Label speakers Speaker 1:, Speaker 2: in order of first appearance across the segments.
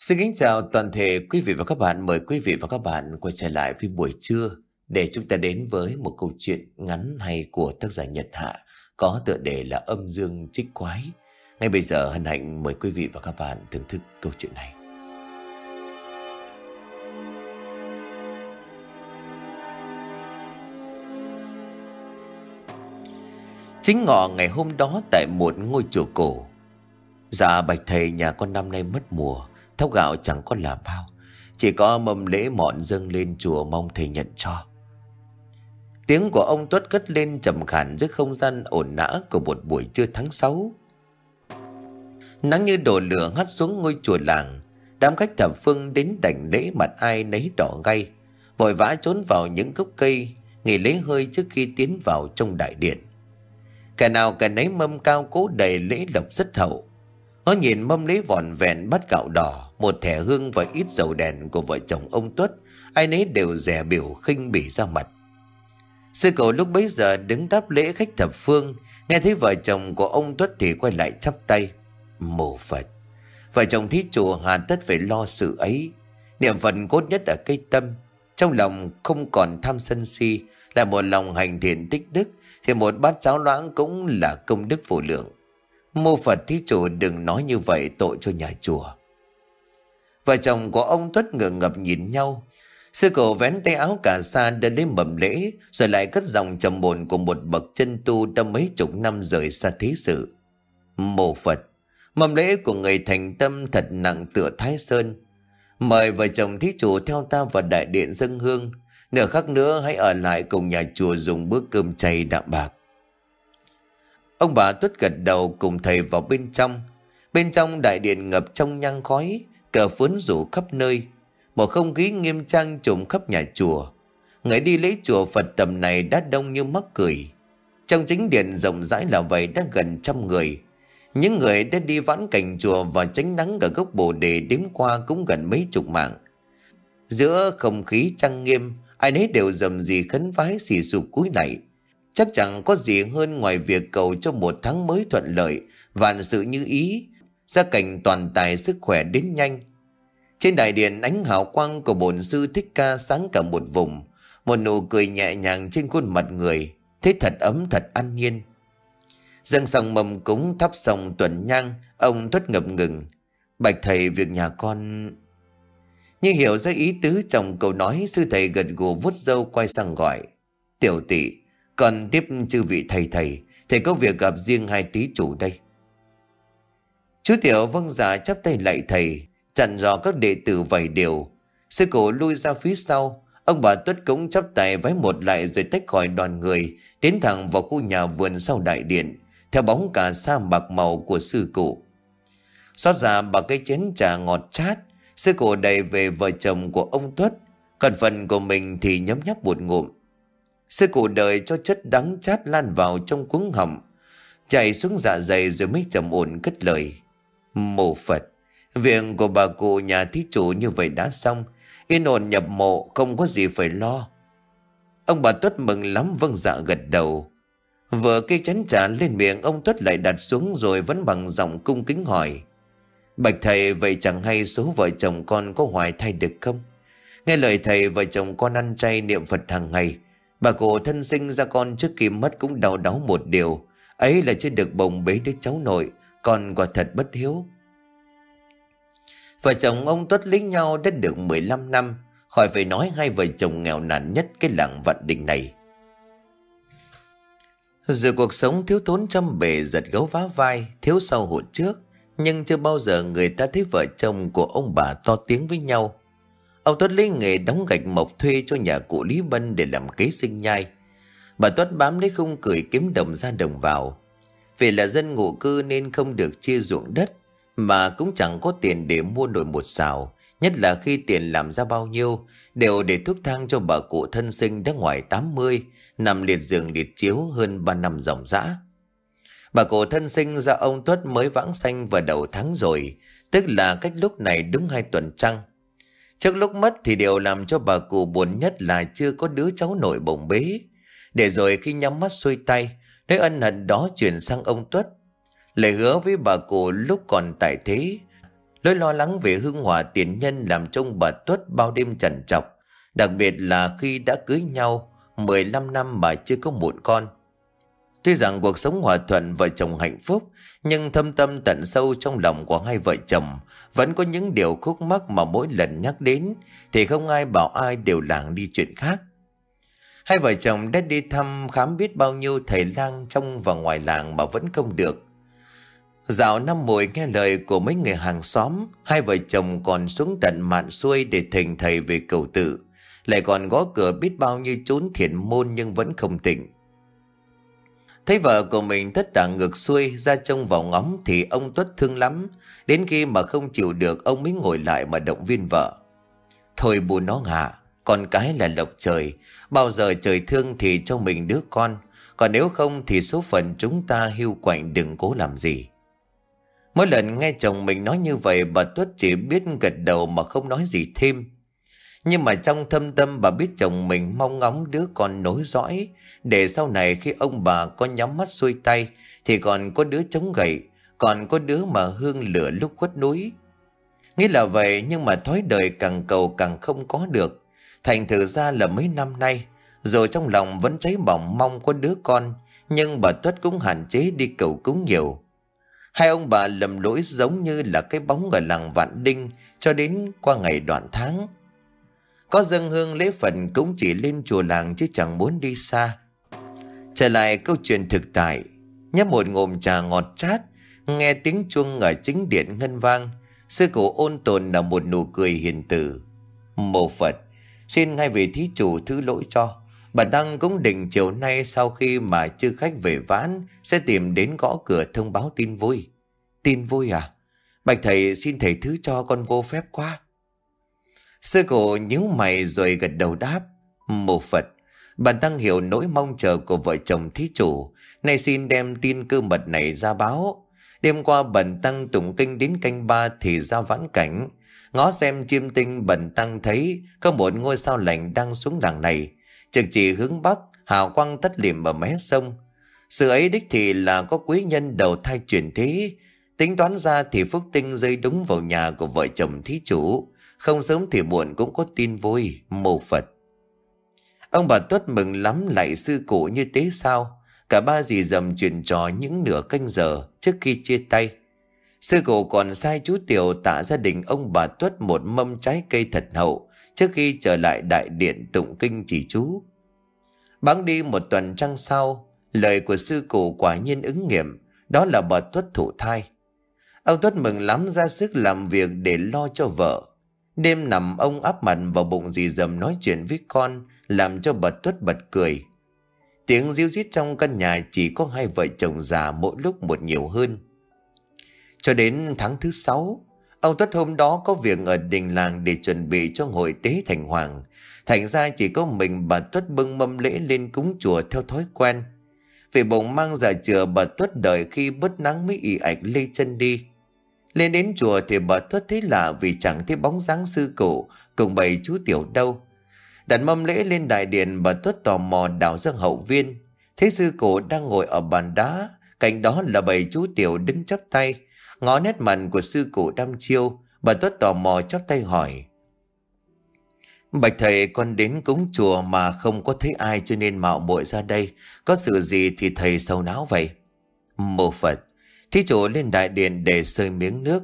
Speaker 1: Xin kính chào toàn thể quý vị và các bạn. Mời quý vị và các bạn quay trở lại với buổi trưa để chúng ta đến với một câu chuyện ngắn hay của tác giả Nhật Hạ có tựa đề là Âm Dương Trích Quái. Ngay bây giờ hân hạnh mời quý vị và các bạn thưởng thức câu chuyện này. Chính ngọ ngày hôm đó tại một ngôi chùa cổ Dạ bạch thầy nhà con năm nay mất mùa Thóc gạo chẳng có là bao Chỉ có mâm lễ mọn dâng lên chùa mong thầy nhận cho Tiếng của ông Tuất cất lên trầm khàn giữa không gian ổn nã của một buổi trưa tháng 6 Nắng như đổ lửa hắt xuống ngôi chùa làng Đám khách thập phương đến đảnh lễ mặt ai nấy đỏ ngay Vội vã trốn vào những gốc cây Nghỉ lấy hơi trước khi tiến vào trong đại điện kẻ nào kẻ nấy mâm cao cố đầy lễ lộc rất hậu Nó nhìn mâm lễ vòn vẹn bát gạo đỏ một thẻ hương và ít dầu đèn của vợ chồng ông Tuất, ai nấy đều rẻ biểu khinh bỉ ra mặt. Sư cầu lúc bấy giờ đứng đáp lễ khách thập phương, nghe thấy vợ chồng của ông Tuất thì quay lại chắp tay. Mồ Phật, vợ chồng thí chùa hà tất phải lo sự ấy. Niệm phần cốt nhất ở cây tâm, trong lòng không còn tham sân si, là một lòng hành thiện tích đức, thì một bát cháo loãng cũng là công đức vô lượng. Mô Phật thí chủ đừng nói như vậy tội cho nhà chùa. Vợ chồng của ông Tuất ngờ ngập nhìn nhau. Sư cổ vén tay áo cả sa đến lấy mầm lễ, rồi lại cất dòng trầm bồn của một bậc chân tu đã mấy chục năm rời xa thế sự. Mộ Phật, mầm lễ của người thành tâm thật nặng tựa Thái Sơn. Mời vợ chồng thí chủ theo ta vào đại điện dân hương, nửa khắc nữa hãy ở lại cùng nhà chùa dùng bữa cơm chay đạm bạc. Ông bà tuất gật đầu cùng thầy vào bên trong. Bên trong đại điện ngập trong nhang khói, cờ phướn rủ khắp nơi, một không khí nghiêm trang trùm khắp nhà chùa. Ngày đi lấy chùa Phật tầm này đã đông như mắc cười. Trong chính điện rộng rãi là vậy đã gần trăm người. Những người đã đi vãn cảnh chùa và tránh nắng ở gốc bồ đề đếm qua cũng gần mấy chục mạng. Giữa không khí trang nghiêm, ai nấy đều dầm gì khấn vái xì sụp cúi lạy. Chắc chẳng có gì hơn ngoài việc cầu cho một tháng mới thuận lợi và sự như ý Gia cảnh toàn tài sức khỏe đến nhanh Trên đại điện ánh hào quang của bổn sư thích ca sáng cả một vùng Một nụ cười nhẹ nhàng trên khuôn mặt người Thế thật ấm thật an nhiên Dâng xong mầm cúng thắp xong tuần nhang Ông thoát ngập ngừng Bạch thầy việc nhà con như hiểu ra ý tứ chồng câu nói Sư thầy gật gù vút dâu quay sang gọi Tiểu tỷ Còn tiếp chư vị thầy thầy Thầy có việc gặp riêng hai tí chủ đây Chú Tiểu vâng giả dạ chắp tay lại thầy, dặn dò các đệ tử vài điều. Sư cổ lui ra phía sau, ông bà Tuất cũng chắp tay vái một lại rồi tách khỏi đoàn người, tiến thẳng vào khu nhà vườn sau đại điện, theo bóng cả sa mạc màu của sư cụ. Xót ra bà cái chén trà ngọt chát, sư cổ đầy về vợ chồng của ông Tuất, còn phần của mình thì nhấm nháp một ngụm. Sư cụ đợi cho chất đắng chát lan vào trong cuống hầm, chảy xuống dạ dày rồi mới trầm ổn cất lời. Mộ Phật Việc của bà cụ nhà thí chủ như vậy đã xong Yên ổn nhập mộ không có gì phải lo Ông bà Tuất mừng lắm vâng dạ gật đầu Vừa cây chén trà lên miệng Ông Tuất lại đặt xuống rồi vẫn bằng giọng cung kính hỏi Bạch thầy vậy chẳng hay số vợ chồng con có hoài thai được không Nghe lời thầy vợ chồng con ăn chay niệm Phật hàng ngày Bà cụ thân sinh ra con trước khi mất cũng đau đáu một điều Ấy là chưa được bồng bế đứa cháu nội con quả thật bất hiếu Vợ chồng ông Tuất lấy nhau đã được 15 năm Khỏi phải nói hai vợ chồng nghèo nàn nhất cái làng vận đình này Dù cuộc sống thiếu thốn trăm bề giật gấu vá vai Thiếu sau hụt trước Nhưng chưa bao giờ người ta thấy vợ chồng của ông bà to tiếng với nhau Ông Tuất lấy nghề đóng gạch mộc thuê cho nhà cụ Lý Bân để làm kế sinh nhai Bà Tuất bám lấy không cười kiếm đồng ra đồng vào vì là dân ngụ cư nên không được chia ruộng đất Mà cũng chẳng có tiền để mua nổi một xào Nhất là khi tiền làm ra bao nhiêu Đều để thuốc thang cho bà cụ thân sinh đã ngoài 80 Nằm liệt giường liệt chiếu hơn 3 năm dòng dã Bà cụ thân sinh ra ông Tuất mới vãng sanh vào đầu tháng rồi Tức là cách lúc này đúng hai tuần trăng Trước lúc mất thì điều làm cho bà cụ buồn nhất là chưa có đứa cháu nội bồng bế Để rồi khi nhắm mắt xuôi tay Nỗi ân hận đó chuyển sang ông Tuất. Lời hứa với bà cụ lúc còn tại thế, nỗi lo lắng về hương hỏa tiền nhân làm trông bà Tuất bao đêm trằn trọc, đặc biệt là khi đã cưới nhau 15 năm bà chưa có một con. Tuy rằng cuộc sống hòa thuận vợ chồng hạnh phúc, nhưng thâm tâm tận sâu trong lòng của hai vợ chồng vẫn có những điều khúc mắc mà mỗi lần nhắc đến thì không ai bảo ai đều làng đi chuyện khác. Hai vợ chồng đã đi thăm khám biết bao nhiêu thầy lang trong và ngoài làng mà vẫn không được. Dạo năm mùi nghe lời của mấy người hàng xóm, hai vợ chồng còn xuống tận mạn xuôi để thỉnh thầy về cầu tự. Lại còn gõ cửa biết bao nhiêu chốn thiện môn nhưng vẫn không tỉnh. Thấy vợ của mình tất tạng ngược xuôi ra trông vào ngóng thì ông Tuất thương lắm. Đến khi mà không chịu được ông mới ngồi lại mà động viên vợ. Thôi bù nó ngả, con cái là lộc trời Bao giờ trời thương thì cho mình đứa con Còn nếu không thì số phận chúng ta hưu quạnh đừng cố làm gì Mỗi lần nghe chồng mình nói như vậy Bà Tuất chỉ biết gật đầu mà không nói gì thêm Nhưng mà trong thâm tâm bà biết chồng mình mong ngóng đứa con nối dõi Để sau này khi ông bà có nhắm mắt xuôi tay Thì còn có đứa chống gậy Còn có đứa mà hương lửa lúc khuất núi Nghĩ là vậy nhưng mà thói đời càng cầu càng không có được Thành thử ra là mấy năm nay, rồi trong lòng vẫn cháy bỏng mong có đứa con, nhưng bà Tuất cũng hạn chế đi cầu cúng nhiều. Hai ông bà lầm lỗi giống như là cái bóng ở làng Vạn Đinh cho đến qua ngày đoạn tháng. Có dân hương lễ phần cũng chỉ lên chùa làng chứ chẳng muốn đi xa. Trở lại câu chuyện thực tại, nhấp một ngụm trà ngọt chát, nghe tiếng chuông ở chính điện ngân vang, sư cổ ôn tồn là một nụ cười hiền tử. Mộ Phật Xin hai vị thí chủ thứ lỗi cho. Bản tăng cũng định chiều nay sau khi mà chư khách về vãn sẽ tìm đến gõ cửa thông báo tin vui. Tin vui à? Bạch thầy xin thầy thứ cho con vô phép quá. Sư cổ nhíu mày rồi gật đầu đáp. Mộ Phật, bản tăng hiểu nỗi mong chờ của vợ chồng thí chủ. Nay xin đem tin cơ mật này ra báo. Đêm qua bản tăng tụng kinh đến canh ba thì ra vãn cảnh. Ngó xem chim tinh bẩn tăng thấy Có một ngôi sao lạnh đang xuống đằng này Trực chỉ hướng bắc Hào quang tất liềm ở mé sông Sự ấy đích thị là có quý nhân đầu thai chuyển thế Tính toán ra thì phúc tinh rơi đúng vào nhà của vợ chồng thí chủ Không sớm thì muộn cũng có tin vui Mô Phật Ông bà Tuất mừng lắm lại sư cụ như thế sao Cả ba dì dầm chuyện trò những nửa canh giờ trước khi chia tay Sư cụ còn sai chú Tiểu tạ gia đình ông bà Tuất một mâm trái cây thật hậu trước khi trở lại đại điện tụng kinh chỉ chú. Bắn đi một tuần trăng sau, lời của sư cụ quả nhiên ứng nghiệm, đó là bà Tuất thụ thai. Ông Tuất mừng lắm ra sức làm việc để lo cho vợ. Đêm nằm ông áp mặt vào bụng dì dầm nói chuyện với con, làm cho bà Tuất bật cười. Tiếng riêu rít trong căn nhà chỉ có hai vợ chồng già mỗi lúc một nhiều hơn. Cho đến tháng thứ sáu, ông Tuất hôm đó có việc ở đình làng để chuẩn bị cho hội tế thành hoàng. Thành ra chỉ có mình bà Tuất bưng mâm lễ lên cúng chùa theo thói quen. Vì bụng mang dạ chữa bà Tuất đợi khi bớt nắng mới ị ạch lê chân đi. Lên đến chùa thì bà Tuất thấy lạ vì chẳng thấy bóng dáng sư cụ cùng bầy chú tiểu đâu. Đặt mâm lễ lên đại điện bà Tuất tò mò đào ra hậu viên. Thấy sư cụ đang ngồi ở bàn đá, cạnh đó là bầy chú tiểu đứng chắp tay Ngó nét mặt của sư cụ đăm chiêu, bà Tuất tò mò chắp tay hỏi. Bạch thầy con đến cúng chùa mà không có thấy ai cho nên mạo muội ra đây. Có sự gì thì thầy sầu não vậy? Mô Phật, thí chủ lên đại điện để sơi miếng nước.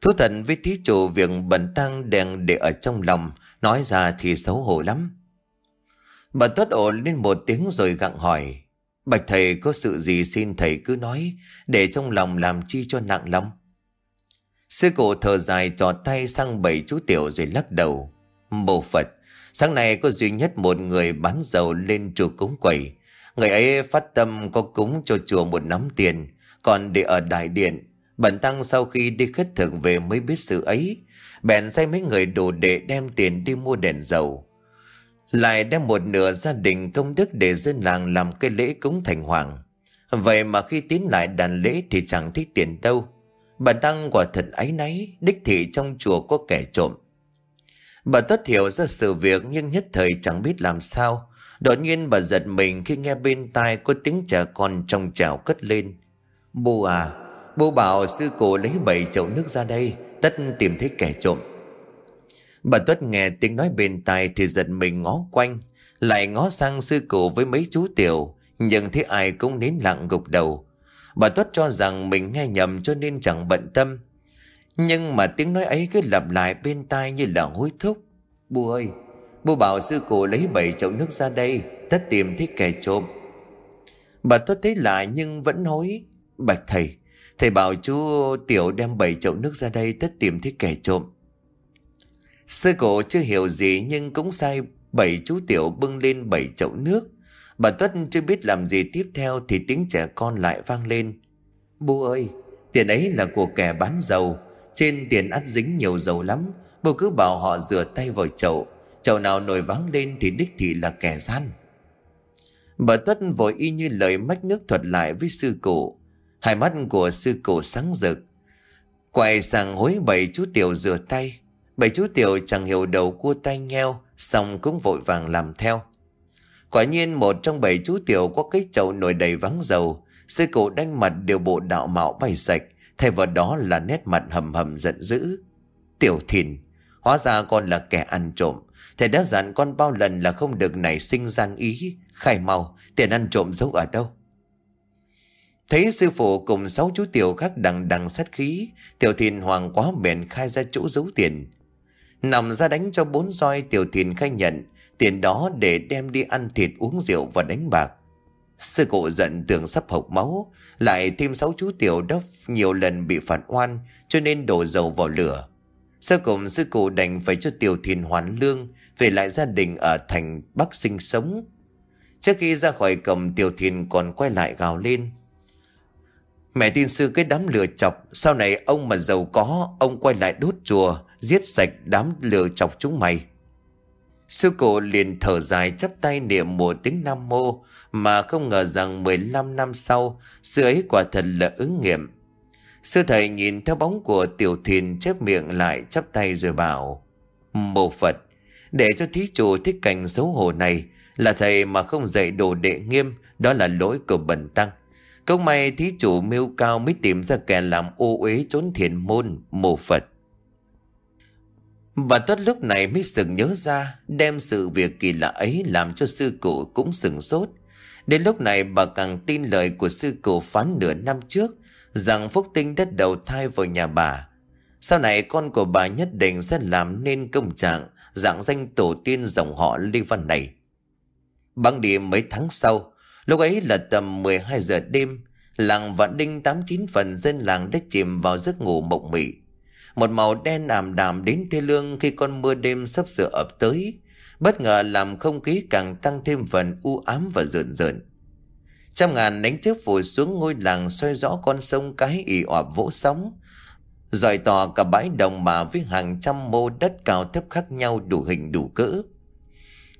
Speaker 1: Thú thật với thí chủ việc bẩn tăng đèn để ở trong lòng, nói ra thì xấu hổ lắm. Bà tuất ổn lên một tiếng rồi gặng hỏi. Bạch thầy có sự gì xin thầy cứ nói, để trong lòng làm chi cho nặng lòng. Sư cổ thở dài trò tay sang bảy chú tiểu rồi lắc đầu. Bồ Phật, sáng nay có duy nhất một người bán dầu lên chùa cúng quầy Người ấy phát tâm có cúng cho chùa một nắm tiền, còn để ở đại điện. Bẩn tăng sau khi đi khất thực về mới biết sự ấy. Bèn say mấy người đồ đệ đem tiền đi mua đèn dầu lại đem một nửa gia đình công đức để dân làng làm cái lễ cúng thành hoàng. Vậy mà khi tiến lại đàn lễ thì chẳng thích tiền đâu. Bà Đăng quả thật áy náy, đích thị trong chùa có kẻ trộm. Bà tất hiểu ra sự việc nhưng nhất thời chẳng biết làm sao. Đột nhiên bà giật mình khi nghe bên tai có tiếng trẻ con trong chảo cất lên. Bố à, bố bảo sư cổ lấy bảy chậu nước ra đây, tất tìm thấy kẻ trộm. Bà Tuất nghe tiếng nói bên tai thì giật mình ngó quanh, lại ngó sang sư cụ với mấy chú tiểu, nhưng thấy ai cũng nín lặng gục đầu. Bà Tuất cho rằng mình nghe nhầm cho nên chẳng bận tâm. Nhưng mà tiếng nói ấy cứ lặp lại bên tai như là hối thúc. Bố ơi, bố bảo sư cụ lấy bảy chậu nước ra đây, tất tìm thấy kẻ trộm. Bà Tuất thấy lạ nhưng vẫn hối. Bạch thầy, thầy bảo chú tiểu đem bảy chậu nước ra đây tất tìm thấy kẻ trộm. Sư cổ chưa hiểu gì nhưng cũng sai bảy chú tiểu bưng lên bảy chậu nước. Bà Tuất chưa biết làm gì tiếp theo thì tiếng trẻ con lại vang lên. Bố ơi, tiền ấy là của kẻ bán dầu. Trên tiền ắt dính nhiều dầu lắm. Bố cứ bảo họ rửa tay vào chậu. Chậu nào nổi vắng lên thì đích thị là kẻ gian. Bà Tuất vội y như lời mách nước thuật lại với sư cổ. Hai mắt của sư cổ sáng rực. Quay sang hối bảy chú tiểu rửa tay. Bảy chú tiểu chẳng hiểu đầu cua tay nheo, xong cũng vội vàng làm theo. Quả nhiên một trong bảy chú tiểu có cái chậu nổi đầy vắng dầu, sư cụ đánh mặt đều bộ đạo mạo bày sạch, thay vào đó là nét mặt hầm hầm giận dữ. Tiểu thìn, hóa ra con là kẻ ăn trộm, thầy đã dặn con bao lần là không được nảy sinh gian ý, khai mau, tiền ăn trộm giấu ở đâu. Thấy sư phụ cùng sáu chú tiểu khác đằng đằng sát khí, tiểu thìn hoàng quá bền khai ra chỗ giấu tiền. Nằm ra đánh cho bốn roi tiểu Thìn khai nhận Tiền đó để đem đi ăn thịt uống rượu và đánh bạc Sư cụ giận tưởng sắp hộc máu Lại thêm sáu chú tiểu đốc nhiều lần bị phản oan Cho nên đổ dầu vào lửa Sau cùng sư cụ đành phải cho tiểu Thìn hoàn lương Về lại gia đình ở thành Bắc sinh sống Trước khi ra khỏi cầm tiểu Thìn còn quay lại gào lên Mẹ tin sư cái đám lửa chọc Sau này ông mà giàu có Ông quay lại đốt chùa Giết sạch đám lửa chọc chúng mày Sư cổ liền thở dài chắp tay niệm một tiếng Nam Mô Mà không ngờ rằng 15 năm sau Sư ấy quả thật là ứng nghiệm Sư thầy nhìn theo bóng của tiểu thiền chép miệng lại chắp tay rồi bảo Mô Phật Để cho thí chủ thích cảnh xấu hổ này Là thầy mà không dạy đồ đệ nghiêm Đó là lỗi của bần tăng Công may thí chủ mưu cao mới tìm ra kẻ làm ô uế trốn thiền môn mồ Phật Bà Tuất lúc này mới sừng nhớ ra, đem sự việc kỳ lạ ấy làm cho sư cụ cũng sừng sốt. Đến lúc này bà càng tin lời của sư cụ phán nửa năm trước rằng Phúc Tinh đất đầu thai vào nhà bà. Sau này con của bà nhất định sẽ làm nên công trạng dạng danh tổ tiên dòng họ Lê Văn này. Băng đi mấy tháng sau, lúc ấy là tầm 12 giờ đêm, làng Vạn Đinh 89 phần dân làng đã chìm vào giấc ngủ mộng mị. Một màu đen ảm đạm đến thê lương khi con mưa đêm sắp sửa ập tới, bất ngờ làm không khí càng tăng thêm phần u ám và rợn rợn. Trăm ngàn đánh chớp phủ xuống ngôi làng xoay rõ con sông cái ỉ ọp vỗ sóng, dọi tỏ cả bãi đồng mà với hàng trăm mô đất cao thấp khác nhau đủ hình đủ cỡ.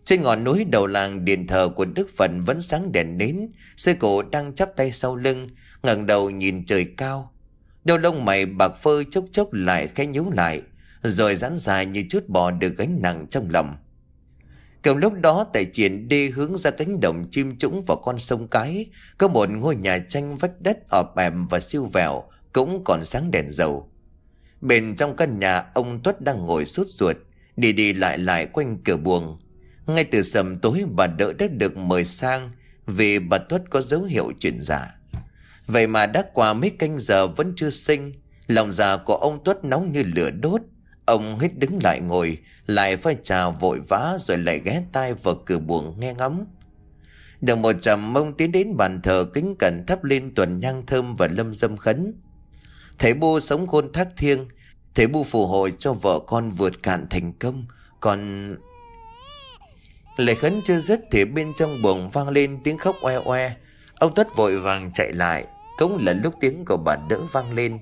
Speaker 1: Trên ngọn núi đầu làng điện thờ của Đức Phật vẫn sáng đèn nến, sư cổ đang chắp tay sau lưng, ngẩng đầu nhìn trời cao. Đôi lông mày bạc phơ chốc chốc lại khẽ nhíu lại Rồi giãn dài như chút bò được gánh nặng trong lòng Cùng lúc đó tại triển đi hướng ra cánh đồng chim trũng và con sông cái Có một ngôi nhà tranh vách đất ọp ẹm và siêu vẹo Cũng còn sáng đèn dầu Bên trong căn nhà ông Tuất đang ngồi suốt ruột Đi đi lại lại quanh cửa buồng Ngay từ sầm tối bà đỡ đã được mời sang Vì bà Tuất có dấu hiệu chuyển giả dạ. Vậy mà đã qua mấy canh giờ vẫn chưa sinh Lòng già của ông Tuất nóng như lửa đốt Ông hít đứng lại ngồi Lại phải trà vội vã Rồi lại ghé tai vào cửa buồng nghe ngắm Được một trầm mông tiến đến bàn thờ Kính cẩn thắp lên tuần nhang thơm Và lâm dâm khấn Thầy bu sống khôn thác thiêng Thầy bu phù hộ cho vợ con vượt cạn thành công Còn... Lời khấn chưa dứt thì bên trong buồng vang lên tiếng khóc oe oe Ông Tuất vội vàng chạy lại cũng là lúc tiếng của bà đỡ vang lên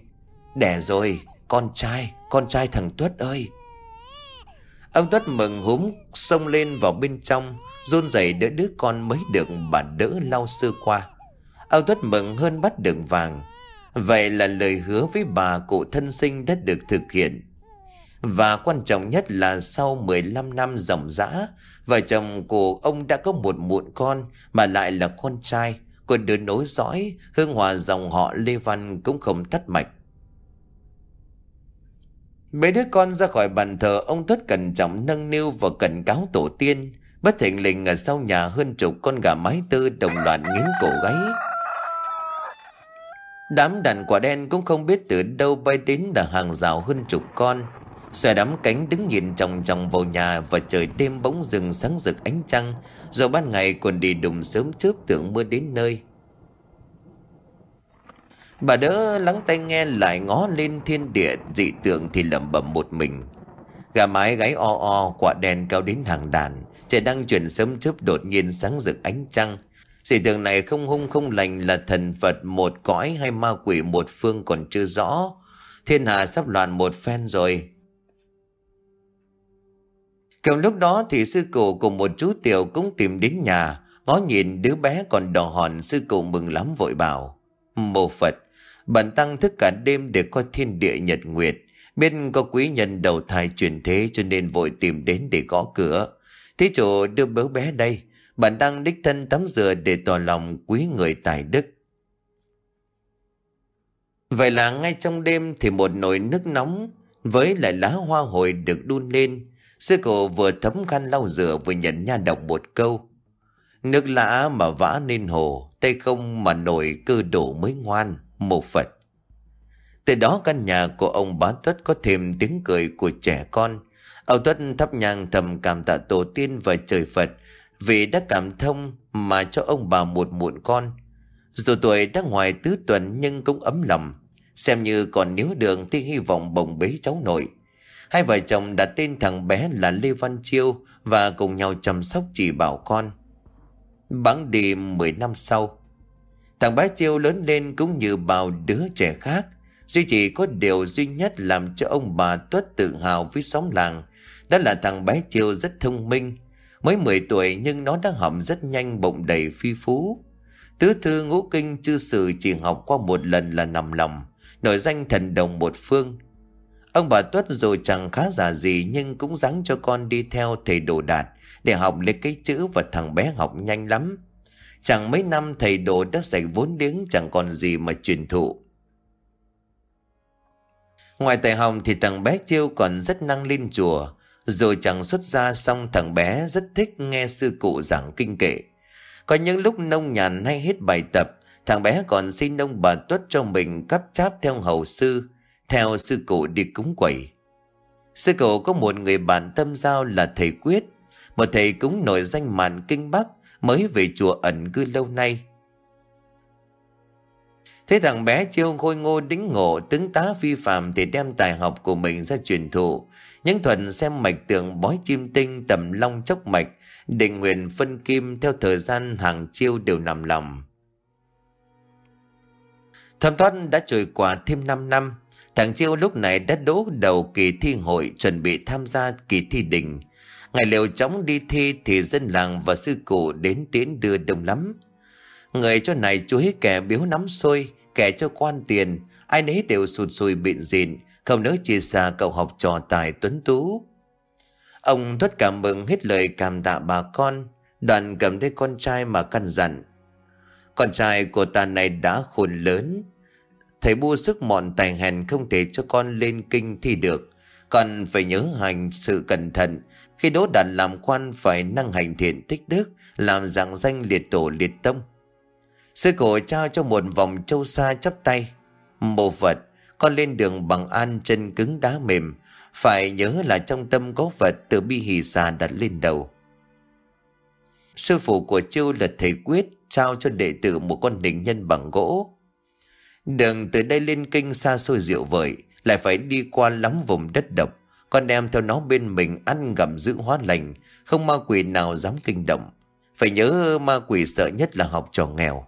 Speaker 1: Đẻ rồi Con trai Con trai thằng Tuất ơi Ông Tuất mừng húm Xông lên vào bên trong run rẩy đỡ đứa con mới được bà đỡ lau sơ qua Ông Tuất mừng hơn bắt được vàng Vậy là lời hứa với bà cụ thân sinh đã được thực hiện Và quan trọng nhất là sau 15 năm dòng dã Vợ chồng của ông đã có một muộn con mà lại là con trai còn đứa nối dõi Hương hòa dòng họ Lê Văn Cũng không tắt mạch Mấy đứa con ra khỏi bàn thờ Ông Tuất cẩn trọng nâng niu Và cảnh cáo tổ tiên Bất thình lình ở sau nhà hơn chục con gà mái tư Đồng loạt nghiến cổ gáy Đám đàn quả đen cũng không biết từ đâu bay đến là hàng rào hơn chục con Xòe đám cánh đứng nhìn chòng chòng vào nhà Và trời đêm bỗng rừng sáng rực ánh trăng Rồi ban ngày còn đi đùng sớm chớp tưởng mưa đến nơi Bà đỡ lắng tai nghe lại ngó lên thiên địa dị tượng thì lẩm bẩm một mình. Gà mái gáy o o quả đèn cao đến hàng đàn. Trời đang chuyển sớm chớp đột nhiên sáng rực ánh trăng. Dị tượng này không hung không lành là thần Phật một cõi hay ma quỷ một phương còn chưa rõ. Thiên hạ sắp loạn một phen rồi. Kiểu lúc đó thì sư cụ cùng một chú tiểu cũng tìm đến nhà, ngó nhìn đứa bé còn đỏ hòn sư cụ mừng lắm vội bảo. Mô Phật, bản tăng thức cả đêm để coi thiên địa nhật nguyệt, bên có quý nhân đầu thai truyền thế cho nên vội tìm đến để gõ cửa. Thế chủ đưa béo bé đây, bản tăng đích thân tắm rửa để tỏ lòng quý người tài đức. Vậy là ngay trong đêm thì một nồi nước nóng với lại lá hoa hồi được đun lên, Sư cổ vừa thấm khăn lau rửa vừa nhận nha đọc một câu. Nước lã mà vã nên hồ, tay không mà nổi cơ đổ mới ngoan, một Phật. Từ đó căn nhà của ông bá Tuất có thêm tiếng cười của trẻ con. Ông Tuất thắp nhang thầm cảm tạ tổ tiên và trời Phật vì đã cảm thông mà cho ông bà một muộn con. Dù tuổi đã ngoài tứ tuần nhưng cũng ấm lòng, xem như còn níu đường thì hy vọng bồng bế cháu nội. Hai vợ chồng đặt tên thằng bé là Lê Văn Chiêu và cùng nhau chăm sóc chỉ bảo con. Bắn đi 10 năm sau, thằng bé Chiêu lớn lên cũng như bao đứa trẻ khác. Duy chỉ có điều duy nhất làm cho ông bà Tuất tự hào với xóm làng, đó là thằng bé Chiêu rất thông minh. Mới 10 tuổi nhưng nó đã học rất nhanh bụng đầy phi phú. Tứ thư ngũ kinh chư sử chỉ học qua một lần là nằm lòng, nổi danh thần đồng một phương. Ông bà Tuất dù chẳng khá giả gì nhưng cũng dáng cho con đi theo thầy đồ đạt để học lấy cái chữ và thằng bé học nhanh lắm. Chẳng mấy năm thầy đồ đã sạch vốn liếng chẳng còn gì mà truyền thụ. Ngoài tài hồng thì thằng bé Chiêu còn rất năng lên chùa. Rồi chẳng xuất ra xong thằng bé rất thích nghe sư cụ giảng kinh kệ. Có những lúc nông nhàn hay hết bài tập, thằng bé còn xin ông bà Tuất cho mình cắp cháp theo hầu sư theo sư cụ đi cúng quẩy. Sư cụ có một người bạn tâm giao là thầy Quyết, một thầy cúng nổi danh màn kinh Bắc mới về chùa ẩn cư lâu nay. Thế thằng bé chiêu khôi ngô đính ngộ tướng tá phi phạm thì đem tài học của mình ra truyền thụ. Những thuần xem mạch tượng bói chim tinh tầm long chốc mạch, định nguyện phân kim theo thời gian hàng chiêu đều nằm lòng. Thầm thoát đã trôi qua thêm 5 năm. Thằng Chiêu lúc này đã đỗ đầu kỳ thi hội chuẩn bị tham gia kỳ thi đình. Ngày liều chóng đi thi thì dân làng và sư cụ đến tiến đưa đông lắm. Người cho này chuối kẻ biếu nắm sôi, kẻ cho quan tiền, ai nấy đều sụt sùi bịn dịn, không nỡ chia xa cậu học trò tài tuấn tú. Ông thoát cảm mừng hết lời cảm tạ bà con, đoàn cầm thấy con trai mà căn dặn. Con trai của ta này đã khôn lớn, Thầy bua sức mọn tài hèn không thể cho con lên kinh thi được. Con phải nhớ hành sự cẩn thận. Khi đỗ đạt làm quan phải năng hành thiện tích đức, làm giảng danh liệt tổ liệt tông. Sư cổ trao cho một vòng châu sa chắp tay. Mộ Phật, con lên đường bằng an chân cứng đá mềm. Phải nhớ là trong tâm có Phật từ bi hỷ xà đặt lên đầu. Sư phụ của Chiêu là thầy Quyết trao cho đệ tử một con đỉnh nhân bằng gỗ. Đường từ đây lên kinh xa xôi rượu vợi, lại phải đi qua lắm vùng đất độc. Con em theo nó bên mình ăn gặm giữ hóa lành, không ma quỷ nào dám kinh động. Phải nhớ ma quỷ sợ nhất là học trò nghèo.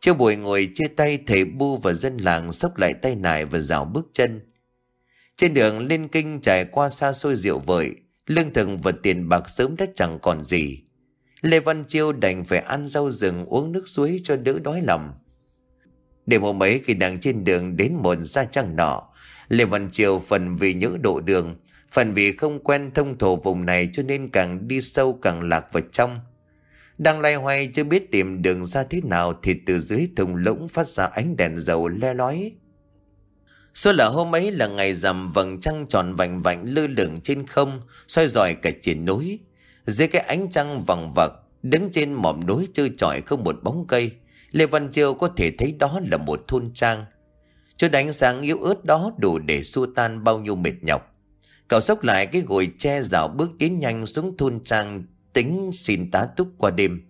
Speaker 1: Chưa buổi ngồi chia tay thầy bu và dân làng sốc lại tay nải và rào bước chân. Trên đường lên kinh trải qua xa xôi rượu vợi, lương thực và tiền bạc sớm đã chẳng còn gì. Lê Văn Chiêu đành phải ăn rau rừng uống nước suối cho đỡ đói lòng. Đêm hôm ấy khi đang trên đường đến một gia trang nọ, Lê Văn Triều phần vì nhớ độ đường, phần vì không quen thông thổ vùng này cho nên càng đi sâu càng lạc vào trong. Đang lay hoay chưa biết tìm đường ra thế nào thì từ dưới thùng lũng phát ra ánh đèn dầu le lói. Số là hôm ấy là ngày rằm vầng trăng tròn vành vạnh lơ lửng trên không, soi dọi cả trên núi. Dưới cái ánh trăng vằng vặc, đứng trên mỏm núi chơi trọi không một bóng cây. Lê Văn chiêu có thể thấy đó là một thôn trang. Chút đánh sáng yếu ớt đó đủ để xua tan bao nhiêu mệt nhọc. Cậu sốc lại cái gồi che rào bước tiến nhanh xuống thôn trang tính xin tá túc qua đêm.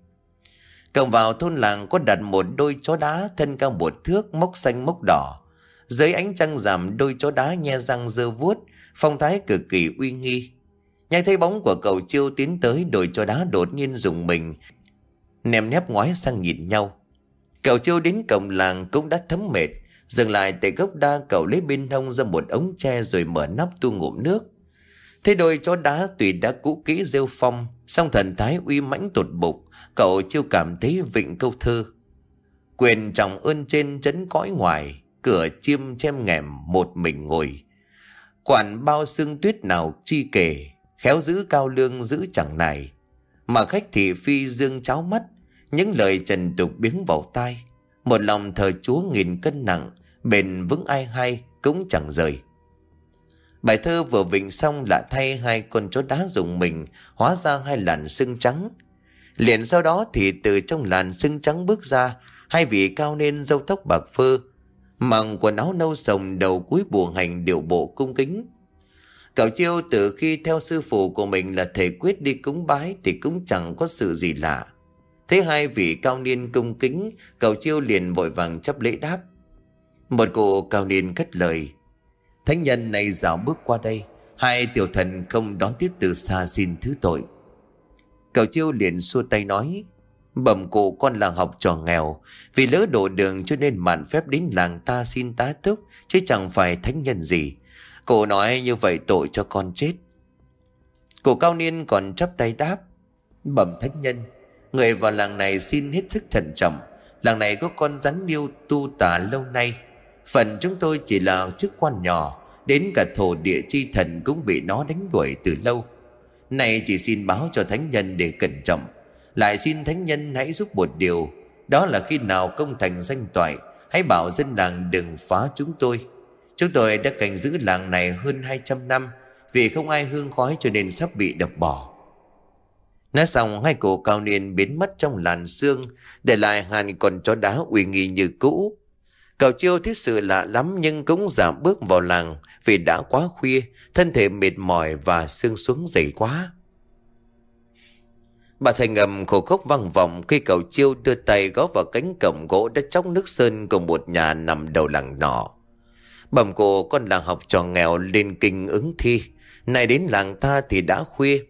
Speaker 1: Cầm vào thôn làng có đặt một đôi chó đá thân cao một thước mốc xanh mốc đỏ. Dưới ánh trăng giảm đôi chó đá nhe răng dơ vuốt, phong thái cực kỳ uy nghi. Nhai thấy bóng của cậu chiêu tiến tới đôi chó đá đột nhiên dùng mình, ném nép ngoái sang nhìn nhau. Cậu trâu đến cổng làng cũng đã thấm mệt. Dừng lại tại gốc đa cậu lấy bên hông ra một ống tre rồi mở nắp tu ngụm nước. Thế đôi chó đá tùy đã cũ kỹ rêu phong, song thần thái uy mãnh tột bục, cậu chưa cảm thấy vịnh câu thơ. Quyền trọng ơn trên chấn cõi ngoài, cửa chiêm chem nghèm một mình ngồi. Quản bao xương tuyết nào chi kể, khéo giữ cao lương giữ chẳng này. Mà khách thị phi dương cháo mắt, những lời trần tục biến vào tai Một lòng thờ chúa nghìn cân nặng Bền vững ai hay cũng chẳng rời Bài thơ vừa vịnh xong lạ thay hai con chó đá dùng mình Hóa ra hai làn sưng trắng Liền sau đó thì từ trong làn sưng trắng bước ra Hai vị cao nên râu tóc bạc phơ Mặc quần áo nâu sồng đầu cuối buồn hành điệu bộ cung kính Cậu Chiêu từ khi theo sư phụ của mình là thầy quyết đi cúng bái thì cũng chẳng có sự gì lạ. Thế hai vị cao niên cung kính, cầu chiêu liền vội vàng chấp lễ đáp. Một cụ cao niên cất lời. Thánh nhân này dạo bước qua đây, hai tiểu thần không đón tiếp từ xa xin thứ tội. Cầu chiêu liền xua tay nói. Bẩm cụ con là học trò nghèo Vì lỡ đổ đường cho nên mạn phép đến làng ta xin tá túc Chứ chẳng phải thánh nhân gì Cụ nói như vậy tội cho con chết Cụ cao niên còn chắp tay đáp Bẩm thánh nhân Người vào làng này xin hết sức thận trọng Làng này có con rắn điêu tu tà lâu nay Phần chúng tôi chỉ là chức quan nhỏ Đến cả thổ địa chi thần cũng bị nó đánh đuổi từ lâu nay chỉ xin báo cho thánh nhân để cẩn trọng Lại xin thánh nhân hãy giúp một điều Đó là khi nào công thành danh toại Hãy bảo dân làng đừng phá chúng tôi Chúng tôi đã cảnh giữ làng này hơn 200 năm Vì không ai hương khói cho nên sắp bị đập bỏ Nói xong hai cụ cao niên biến mất trong làn xương Để lại hàn còn cho đá uy nghi như cũ Cậu chiêu thiết sự lạ lắm nhưng cũng giảm bước vào làng Vì đã quá khuya Thân thể mệt mỏi và xương xuống dày quá Bà thành ngầm khổ khốc văng vọng Khi cậu chiêu đưa tay gõ vào cánh cổng gỗ Đã chóc nước sơn của một nhà nằm đầu làng nọ Bẩm cô con làng học trò nghèo lên kinh ứng thi Này đến làng ta thì đã khuya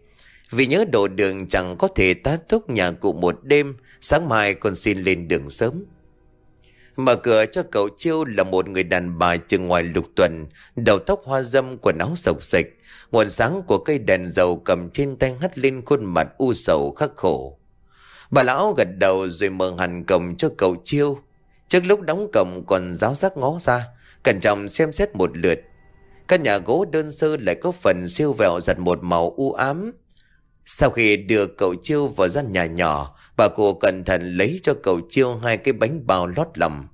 Speaker 1: vì nhớ đồ đường chẳng có thể tá túc nhà cụ một đêm, sáng mai còn xin lên đường sớm. Mở cửa cho cậu Chiêu là một người đàn bà chừng ngoài lục tuần, đầu tóc hoa dâm, quần áo sộc sạch. Nguồn sáng của cây đèn dầu cầm trên tay hắt lên khuôn mặt u sầu khắc khổ. Bà lão gật đầu rồi mở hành cổng cho cậu Chiêu. Trước lúc đóng cổng còn giáo giác ngó ra, cẩn trọng xem xét một lượt. Căn nhà gỗ đơn sơ lại có phần siêu vẹo giặt một màu u ám, sau khi đưa cậu Chiêu vào gian nhà nhỏ, bà cụ cẩn thận lấy cho cậu Chiêu hai cái bánh bao lót lầm,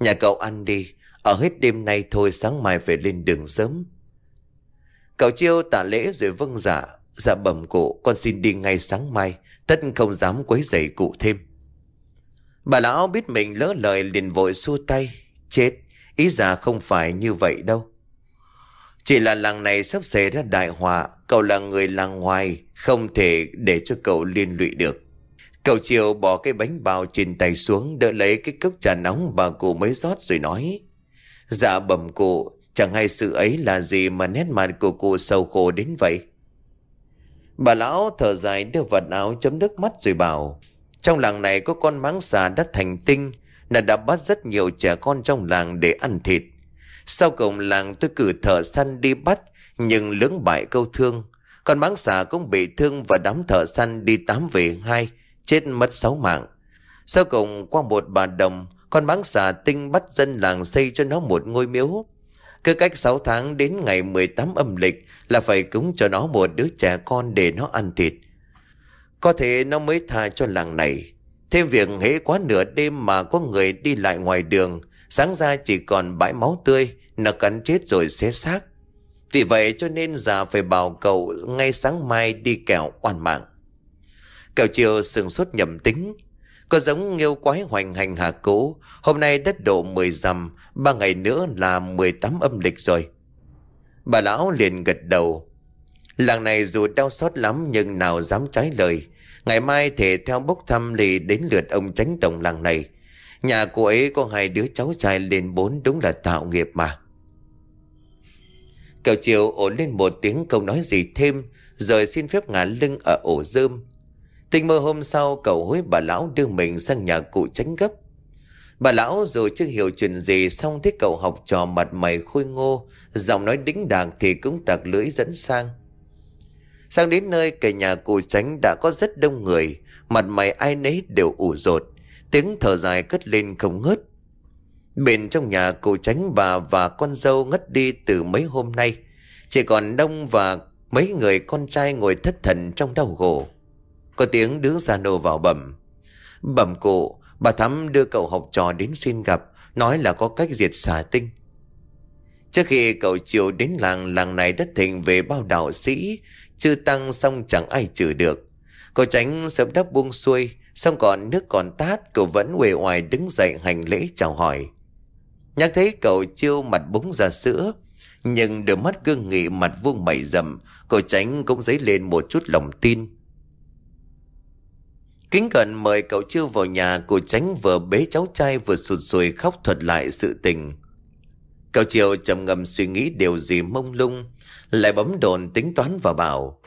Speaker 1: Nhà cậu ăn đi, ở hết đêm nay thôi sáng mai phải lên đường sớm. Cậu Chiêu tả lễ rồi vâng dạ, dạ bẩm cụ, con xin đi ngay sáng mai, tất không dám quấy rầy cụ thêm. Bà lão biết mình lỡ lời liền vội xua tay, chết, ý già không phải như vậy đâu. Chỉ là làng này sắp xảy ra đại họa Cậu là người làng ngoài Không thể để cho cậu liên lụy được Cậu chiều bỏ cái bánh bao trên tay xuống Đỡ lấy cái cốc trà nóng bà cụ mới rót rồi nói Dạ bẩm cụ Chẳng hay sự ấy là gì mà nét mặt của cụ sâu khổ đến vậy Bà lão thở dài đưa vật áo chấm nước mắt rồi bảo Trong làng này có con máng xà đất thành tinh Là đã bắt rất nhiều trẻ con trong làng để ăn thịt Sau cùng làng tôi cử thợ săn đi bắt nhưng lưỡng bại câu thương. Con máng xà cũng bị thương và đám thợ săn đi tám về hai, chết mất sáu mạng. Sau cùng qua một bà đồng, con máng xà tinh bắt dân làng xây cho nó một ngôi miếu. Cứ cách 6 tháng đến ngày 18 âm lịch là phải cúng cho nó một đứa trẻ con để nó ăn thịt. Có thể nó mới tha cho làng này. Thêm việc hễ quá nửa đêm mà có người đi lại ngoài đường, sáng ra chỉ còn bãi máu tươi, nó cắn chết rồi xé xác. Vì vậy cho nên già phải bảo cậu ngay sáng mai đi kẻo oan mạng. Kẻo chiều sừng sốt nhầm tính. Có giống nghêu quái hoành hành hạ cố, hôm nay đất độ 10 dặm, ba ngày nữa là 18 âm lịch rồi. Bà lão liền gật đầu. Làng này dù đau xót lắm nhưng nào dám trái lời. Ngày mai thể theo bốc thăm lì đến lượt ông tránh tổng làng này. Nhà cô ấy có hai đứa cháu trai lên bốn đúng là tạo nghiệp mà. Kiều Chiều ổ lên một tiếng câu nói gì thêm Rồi xin phép ngả lưng ở ổ dơm Tình mơ hôm sau cậu hối bà lão đưa mình sang nhà cụ tránh gấp Bà lão dù chưa hiểu chuyện gì Xong thấy cậu học trò mặt mày khôi ngô Giọng nói đính đạc thì cũng tạc lưỡi dẫn sang Sang đến nơi cả nhà cụ tránh đã có rất đông người Mặt mày ai nấy đều ủ rột Tiếng thở dài cất lên không ngớt Bên trong nhà cô tránh bà và con dâu ngất đi từ mấy hôm nay. Chỉ còn đông và mấy người con trai ngồi thất thần trong đau khổ. Có tiếng đứa già nô vào bẩm. Bẩm cụ, bà Thắm đưa cậu học trò đến xin gặp, nói là có cách diệt xà tinh. Trước khi cậu chiều đến làng, làng này đất thịnh về bao đạo sĩ, chư tăng xong chẳng ai trừ được. Cậu tránh sớm đắp buông xuôi, xong còn nước còn tát, cậu vẫn uể oải đứng dậy hành lễ chào hỏi. Nhắc thấy cậu chiêu mặt búng ra sữa Nhưng đôi mắt cương nghị mặt vuông mẩy dầm Cậu tránh cũng dấy lên một chút lòng tin Kính cận mời cậu chiêu vào nhà cậu tránh vừa bế cháu trai vừa sụt sùi khóc thuật lại sự tình Cậu chiều trầm ngầm suy nghĩ điều gì mông lung Lại bấm đồn tính toán và bảo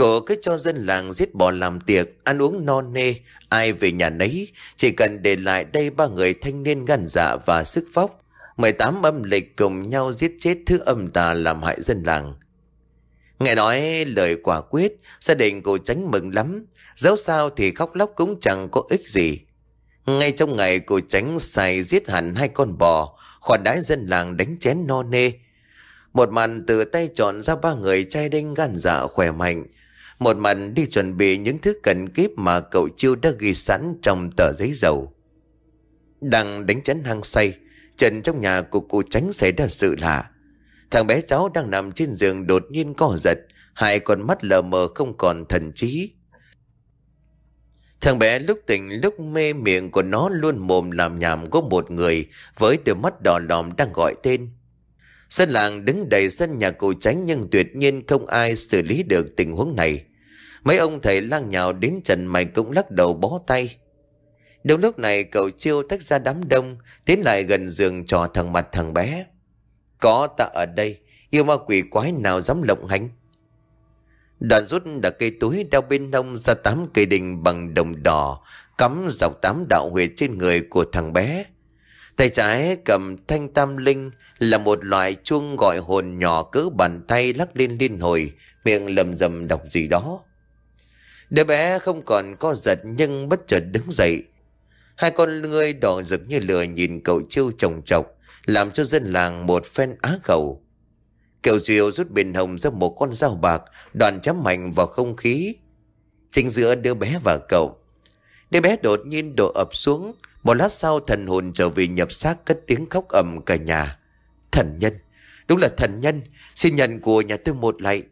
Speaker 1: Cổ cứ cho dân làng giết bò làm tiệc, ăn uống no nê, ai về nhà nấy, chỉ cần để lại đây ba người thanh niên ngăn dạ và sức vóc. 18 âm lịch cùng nhau giết chết thứ âm tà làm hại dân làng. Nghe nói lời quả quyết, gia đình cổ tránh mừng lắm, dẫu sao thì khóc lóc cũng chẳng có ích gì. Ngay trong ngày cổ tránh xài giết hẳn hai con bò, khoản đái dân làng đánh chén no nê. Một màn từ tay chọn ra ba người trai đinh gan dạ khỏe mạnh, một mặt đi chuẩn bị những thứ cần kiếp mà cậu Chiêu đã ghi sẵn trong tờ giấy dầu. Đang đánh chén hang say, trần trong nhà của cụ tránh xảy ra sự lạ. Thằng bé cháu đang nằm trên giường đột nhiên co giật, hai con mắt lờ mờ không còn thần trí. Thằng bé lúc tỉnh lúc mê miệng của nó luôn mồm làm nhảm có một người với đôi mắt đỏ lòm đang gọi tên. Sân làng đứng đầy sân nhà cụ tránh nhưng tuyệt nhiên không ai xử lý được tình huống này. Mấy ông thầy lang nhào đến trần mày cũng lắc đầu bó tay. Đúng lúc này cậu chiêu tách ra đám đông, tiến lại gần giường trò thằng mặt thằng bé. Có ta ở đây, yêu ma quỷ quái nào dám lộng hành. Đoàn rút đặt cây túi đeo bên nông ra tám cây đình bằng đồng đỏ, cắm dọc tám đạo huyệt trên người của thằng bé. Tay trái cầm thanh tam linh là một loại chuông gọi hồn nhỏ cứ bàn tay lắc lên liên hồi, miệng lầm rầm đọc gì đó. Đứa bé không còn co giật nhưng bất chợt đứng dậy. Hai con người đỏ rực như lửa nhìn cậu chiêu trồng trọc, làm cho dân làng một phen á khẩu. Kiều Diệu rút bên hồng ra một con dao bạc, đoàn chấm mạnh vào không khí. Chính giữa đứa bé và cậu. Đứa bé đột nhiên đổ ập xuống, một lát sau thần hồn trở về nhập xác cất tiếng khóc ầm cả nhà. Thần nhân, đúng là thần nhân, xin nhận của nhà tôi một lạy.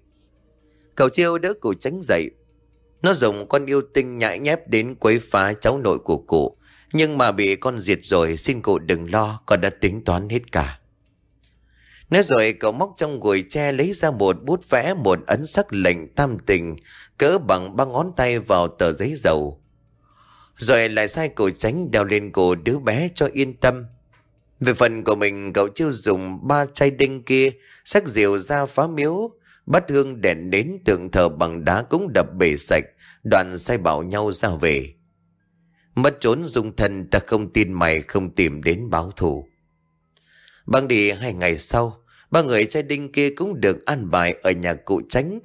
Speaker 1: Cậu chiêu đỡ cậu tránh dậy, nó dùng con yêu tinh nhãi nhép đến quấy phá cháu nội của cụ. Nhưng mà bị con diệt rồi xin cụ đừng lo, con đã tính toán hết cả. Nói rồi cậu móc trong gùi tre lấy ra một bút vẽ một ấn sắc lệnh tam tình, cỡ bằng ba ngón tay vào tờ giấy dầu. Rồi lại sai cậu tránh đeo lên cổ đứa bé cho yên tâm. Về phần của mình cậu chưa dùng ba chai đinh kia, sắc rượu ra phá miếu, bắt hương đèn đến tượng thờ bằng đá cũng đập bể sạch, đoạn say bảo nhau ra về. Mất trốn dung thân ta không tin mày không tìm đến báo thù. Băng đi hai ngày sau, ba người trai đinh kia cũng được an bài ở nhà cụ tránh.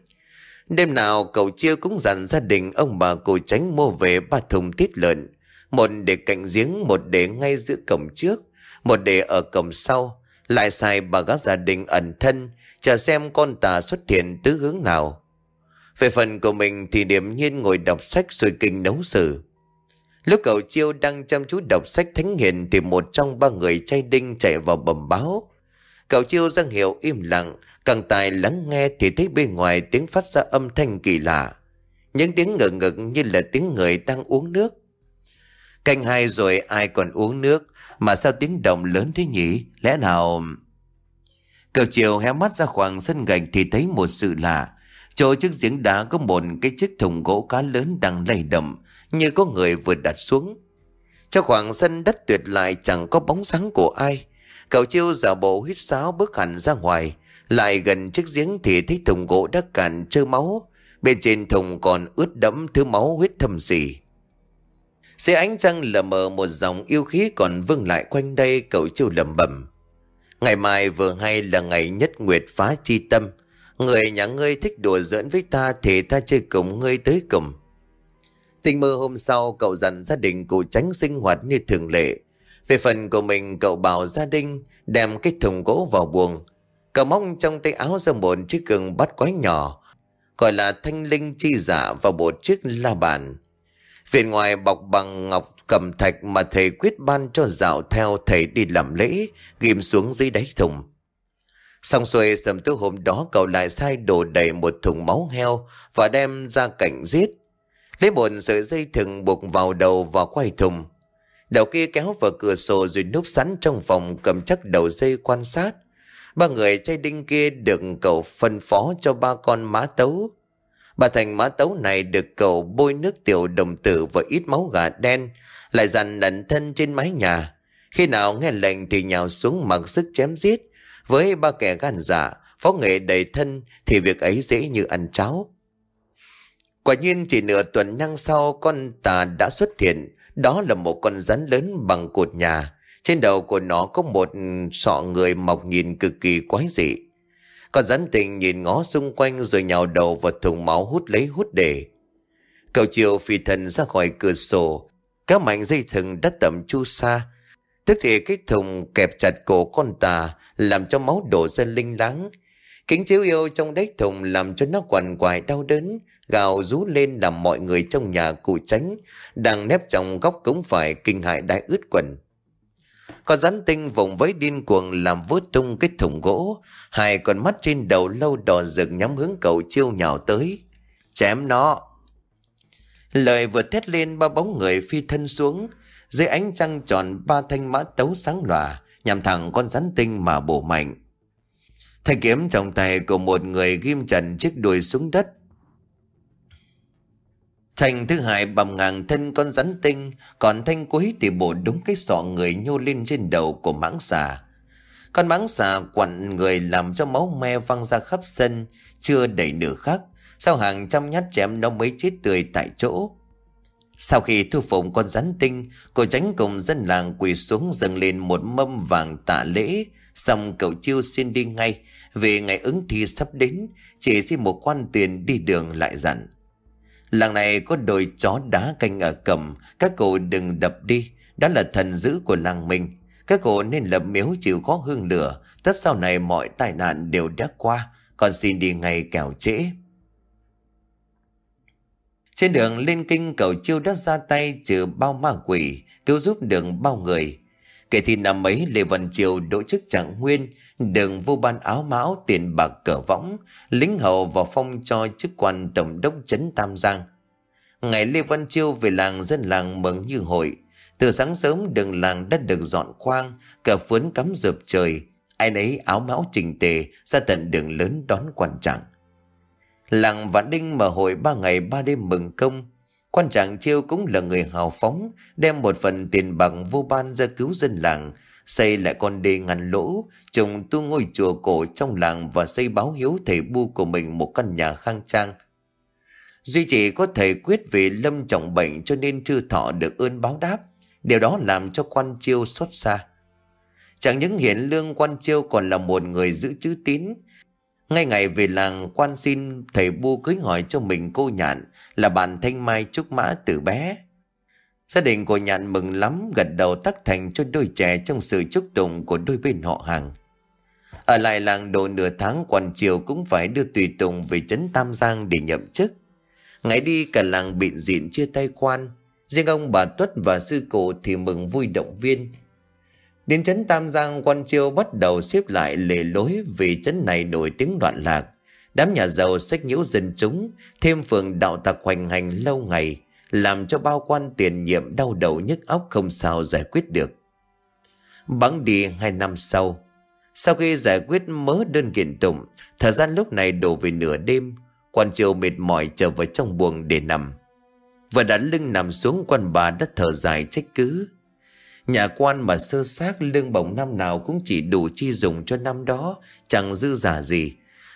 Speaker 1: Đêm nào cậu chiêu cũng dặn gia đình ông bà cụ tránh mua về ba thùng tiết lợn. Một để cạnh giếng, một để ngay giữa cổng trước, một để ở cổng sau. Lại xài bà gác gia đình ẩn thân, Chờ xem con tà xuất hiện tứ hướng nào Về phần của mình thì điểm nhiên ngồi đọc sách rồi kinh nấu sử Lúc cậu chiêu đang chăm chú đọc sách thánh hiền Thì một trong ba người trai đinh chạy vào bầm báo Cậu chiêu giang hiệu im lặng Càng tài lắng nghe thì thấy bên ngoài tiếng phát ra âm thanh kỳ lạ Những tiếng ngờ ngực như là tiếng người đang uống nước Canh hai rồi ai còn uống nước Mà sao tiếng động lớn thế nhỉ Lẽ nào Cậu chiều hé mắt ra khoảng sân gạch thì thấy một sự lạ. Chỗ trước giếng đá có một cái chiếc thùng gỗ cá lớn đang lay động như có người vừa đặt xuống. Trong khoảng sân đất tuyệt lại chẳng có bóng dáng của ai. Cậu chiêu giả bộ hít sáo bước hẳn ra ngoài. Lại gần chiếc giếng thì thấy thùng gỗ đã cạn trơ máu. Bên trên thùng còn ướt đẫm thứ máu huyết thâm xỉ. Xe ánh trăng lờ mờ một dòng yêu khí còn vương lại quanh đây cậu chiêu lầm bẩm Ngày mai vừa hay là ngày nhất nguyệt phá chi tâm. Người nhà ngươi thích đùa giỡn với ta thì ta chơi cùng ngươi tới cùng. Tình mơ hôm sau cậu dặn gia đình cụ tránh sinh hoạt như thường lệ. Về phần của mình cậu bảo gia đình đem cái thùng gỗ vào buồng. Cậu mong trong tay áo ra một chiếc gừng bắt quái nhỏ. Gọi là thanh linh chi giả vào một chiếc la bàn. Phía ngoài bọc bằng ngọc cầm thạch mà thầy quyết ban cho dạo theo thầy đi làm lễ, ghim xuống dưới đáy thùng. Xong xuôi sầm tối hôm đó cậu lại sai đổ đầy một thùng máu heo và đem ra cảnh giết. Lấy một sợi dây thừng buộc vào đầu và quay thùng. Đầu kia kéo vào cửa sổ rồi núp sẵn trong phòng cầm chắc đầu dây quan sát. Ba người chay đinh kia được cậu phân phó cho ba con má tấu. Bà Thành mã tấu này được cậu bôi nước tiểu đồng tử và ít máu gà đen, lại dằn lẩn thân trên mái nhà. Khi nào nghe lệnh thì nhào xuống mặc sức chém giết. Với ba kẻ gan giả, dạ, phó nghệ đầy thân thì việc ấy dễ như ăn cháo. Quả nhiên chỉ nửa tuần năng sau con tà đã xuất hiện, đó là một con rắn lớn bằng cột nhà. Trên đầu của nó có một sọ người mọc nhìn cực kỳ quái dị. Con rắn tình nhìn ngó xung quanh rồi nhào đầu vào thùng máu hút lấy hút để. Cậu chiều phi thần ra khỏi cửa sổ. Các mảnh dây thừng đất tầm chu xa. Tức thì cái thùng kẹp chặt cổ con tà làm cho máu đổ ra linh láng. Kính chiếu yêu trong đáy thùng làm cho nó quằn quại đau đớn, gào rú lên làm mọi người trong nhà cụ tránh, đang nép trong góc cống phải kinh hại đại ướt quần. Con rắn tinh vùng với điên cuồng làm vút tung cái thùng gỗ. Hai con mắt trên đầu lâu đỏ rực nhắm hướng cậu chiêu nhào tới. Chém nó. Lời vừa thét lên ba bóng người phi thân xuống. Dưới ánh trăng tròn ba thanh mã tấu sáng lòa nhằm thẳng con rắn tinh mà bổ mạnh. Thanh kiếm trong tay của một người ghim trần chiếc đuôi xuống đất Thành thứ hai bầm ngang thân con rắn tinh, còn thanh cuối thì bổ đúng cái sọ người nhô lên trên đầu của mãng xà. Con mãng xà quặn người làm cho máu me văng ra khắp sân, chưa đầy nửa khắc, sau hàng trăm nhát chém nó mới chết tươi tại chỗ. Sau khi thu phục con rắn tinh, cô tránh cùng dân làng quỳ xuống dâng lên một mâm vàng tạ lễ, xong cậu chiêu xin đi ngay, vì ngày ứng thi sắp đến, chỉ xin một quan tiền đi đường lại dặn. Làng này có đồi chó đá canh ở cầm, các cụ đừng đập đi, đó là thần dữ của làng mình. Các cụ nên lập miếu chịu khó hương lửa, tất sau này mọi tai nạn đều đã qua, còn xin đi ngày kẻo trễ. Trên đường lên kinh cầu chiêu đã ra tay trừ bao ma quỷ, cứu giúp được bao người. Kể thì năm ấy Lê Văn Triều đỗ chức trạng nguyên Đừng vô ban áo mão tiền bạc cờ võng, lính hầu vào phong cho chức quan tổng đốc trấn Tam Giang. Ngày Lê Văn Chiêu về làng dân làng mừng như hội. Từ sáng sớm đường làng đã được dọn khoang, cả phướn cắm rợp trời. Ai nấy áo mão trình tề ra tận đường lớn đón quan trạng. Làng Vạn Đinh mở hội ba ngày ba đêm mừng công. Quan trạng Chiêu cũng là người hào phóng, đem một phần tiền bằng vô ban ra cứu dân làng xây lại con đê ngăn lỗ, trồng tu ngôi chùa cổ trong làng và xây báo hiếu thầy bu của mình một căn nhà khang trang. Duy chỉ có thầy quyết vì lâm trọng bệnh cho nên chưa thọ được ơn báo đáp, điều đó làm cho quan chiêu xót xa. Chẳng những hiển lương quan chiêu còn là một người giữ chữ tín, ngay ngày về làng quan xin thầy bu cưới hỏi cho mình cô nhạn là bạn thanh mai trúc mã từ bé. Gia đình của nhạn mừng lắm gật đầu tắc thành cho đôi trẻ trong sự chúc tụng của đôi bên họ hàng. Ở lại làng độ nửa tháng còn chiều cũng phải đưa tùy tùng về trấn Tam Giang để nhậm chức. Ngày đi cả làng bịn diện chia tay quan, riêng ông bà Tuất và sư cụ thì mừng vui động viên. Đến trấn Tam Giang quan chiêu bắt đầu xếp lại lề lối vì trấn này nổi tiếng loạn lạc. Đám nhà giàu sách nhiễu dân chúng, thêm phường đạo tặc hoành hành lâu ngày – làm cho bao quan tiền nhiệm đau đầu nhức óc không sao giải quyết được. Bắn đi hai năm sau, sau khi giải quyết mớ đơn kiện tụng, thời gian lúc này đổ về nửa đêm, quan triều mệt mỏi trở về trong buồng để nằm. Vừa đặt lưng nằm xuống quan bà đã thở dài trách cứ. Nhà quan mà sơ xác lương bổng năm nào cũng chỉ đủ chi dùng cho năm đó, chẳng dư giả gì.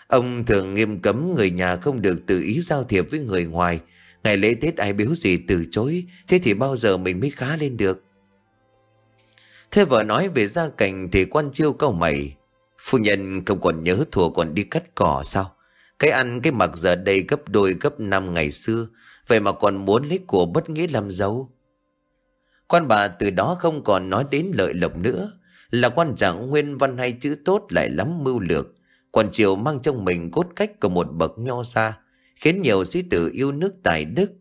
Speaker 1: Ông thường nghiêm cấm người nhà không được tự ý giao thiệp với người ngoài, Ngày lễ Tết ai biếu gì từ chối Thế thì bao giờ mình mới khá lên được Thế vợ nói về gia cảnh Thì quan chiêu câu mày Phu nhân không còn nhớ thùa còn đi cắt cỏ sao Cái ăn cái mặc giờ đây gấp đôi gấp năm ngày xưa Vậy mà còn muốn lấy của bất nghĩa làm dâu Quan bà từ đó không còn nói đến lợi lộc nữa Là quan chẳng nguyên văn hay chữ tốt lại lắm mưu lược quan chiều mang trong mình cốt cách của một bậc nho xa khiến nhiều sĩ tử yêu nước tài đức.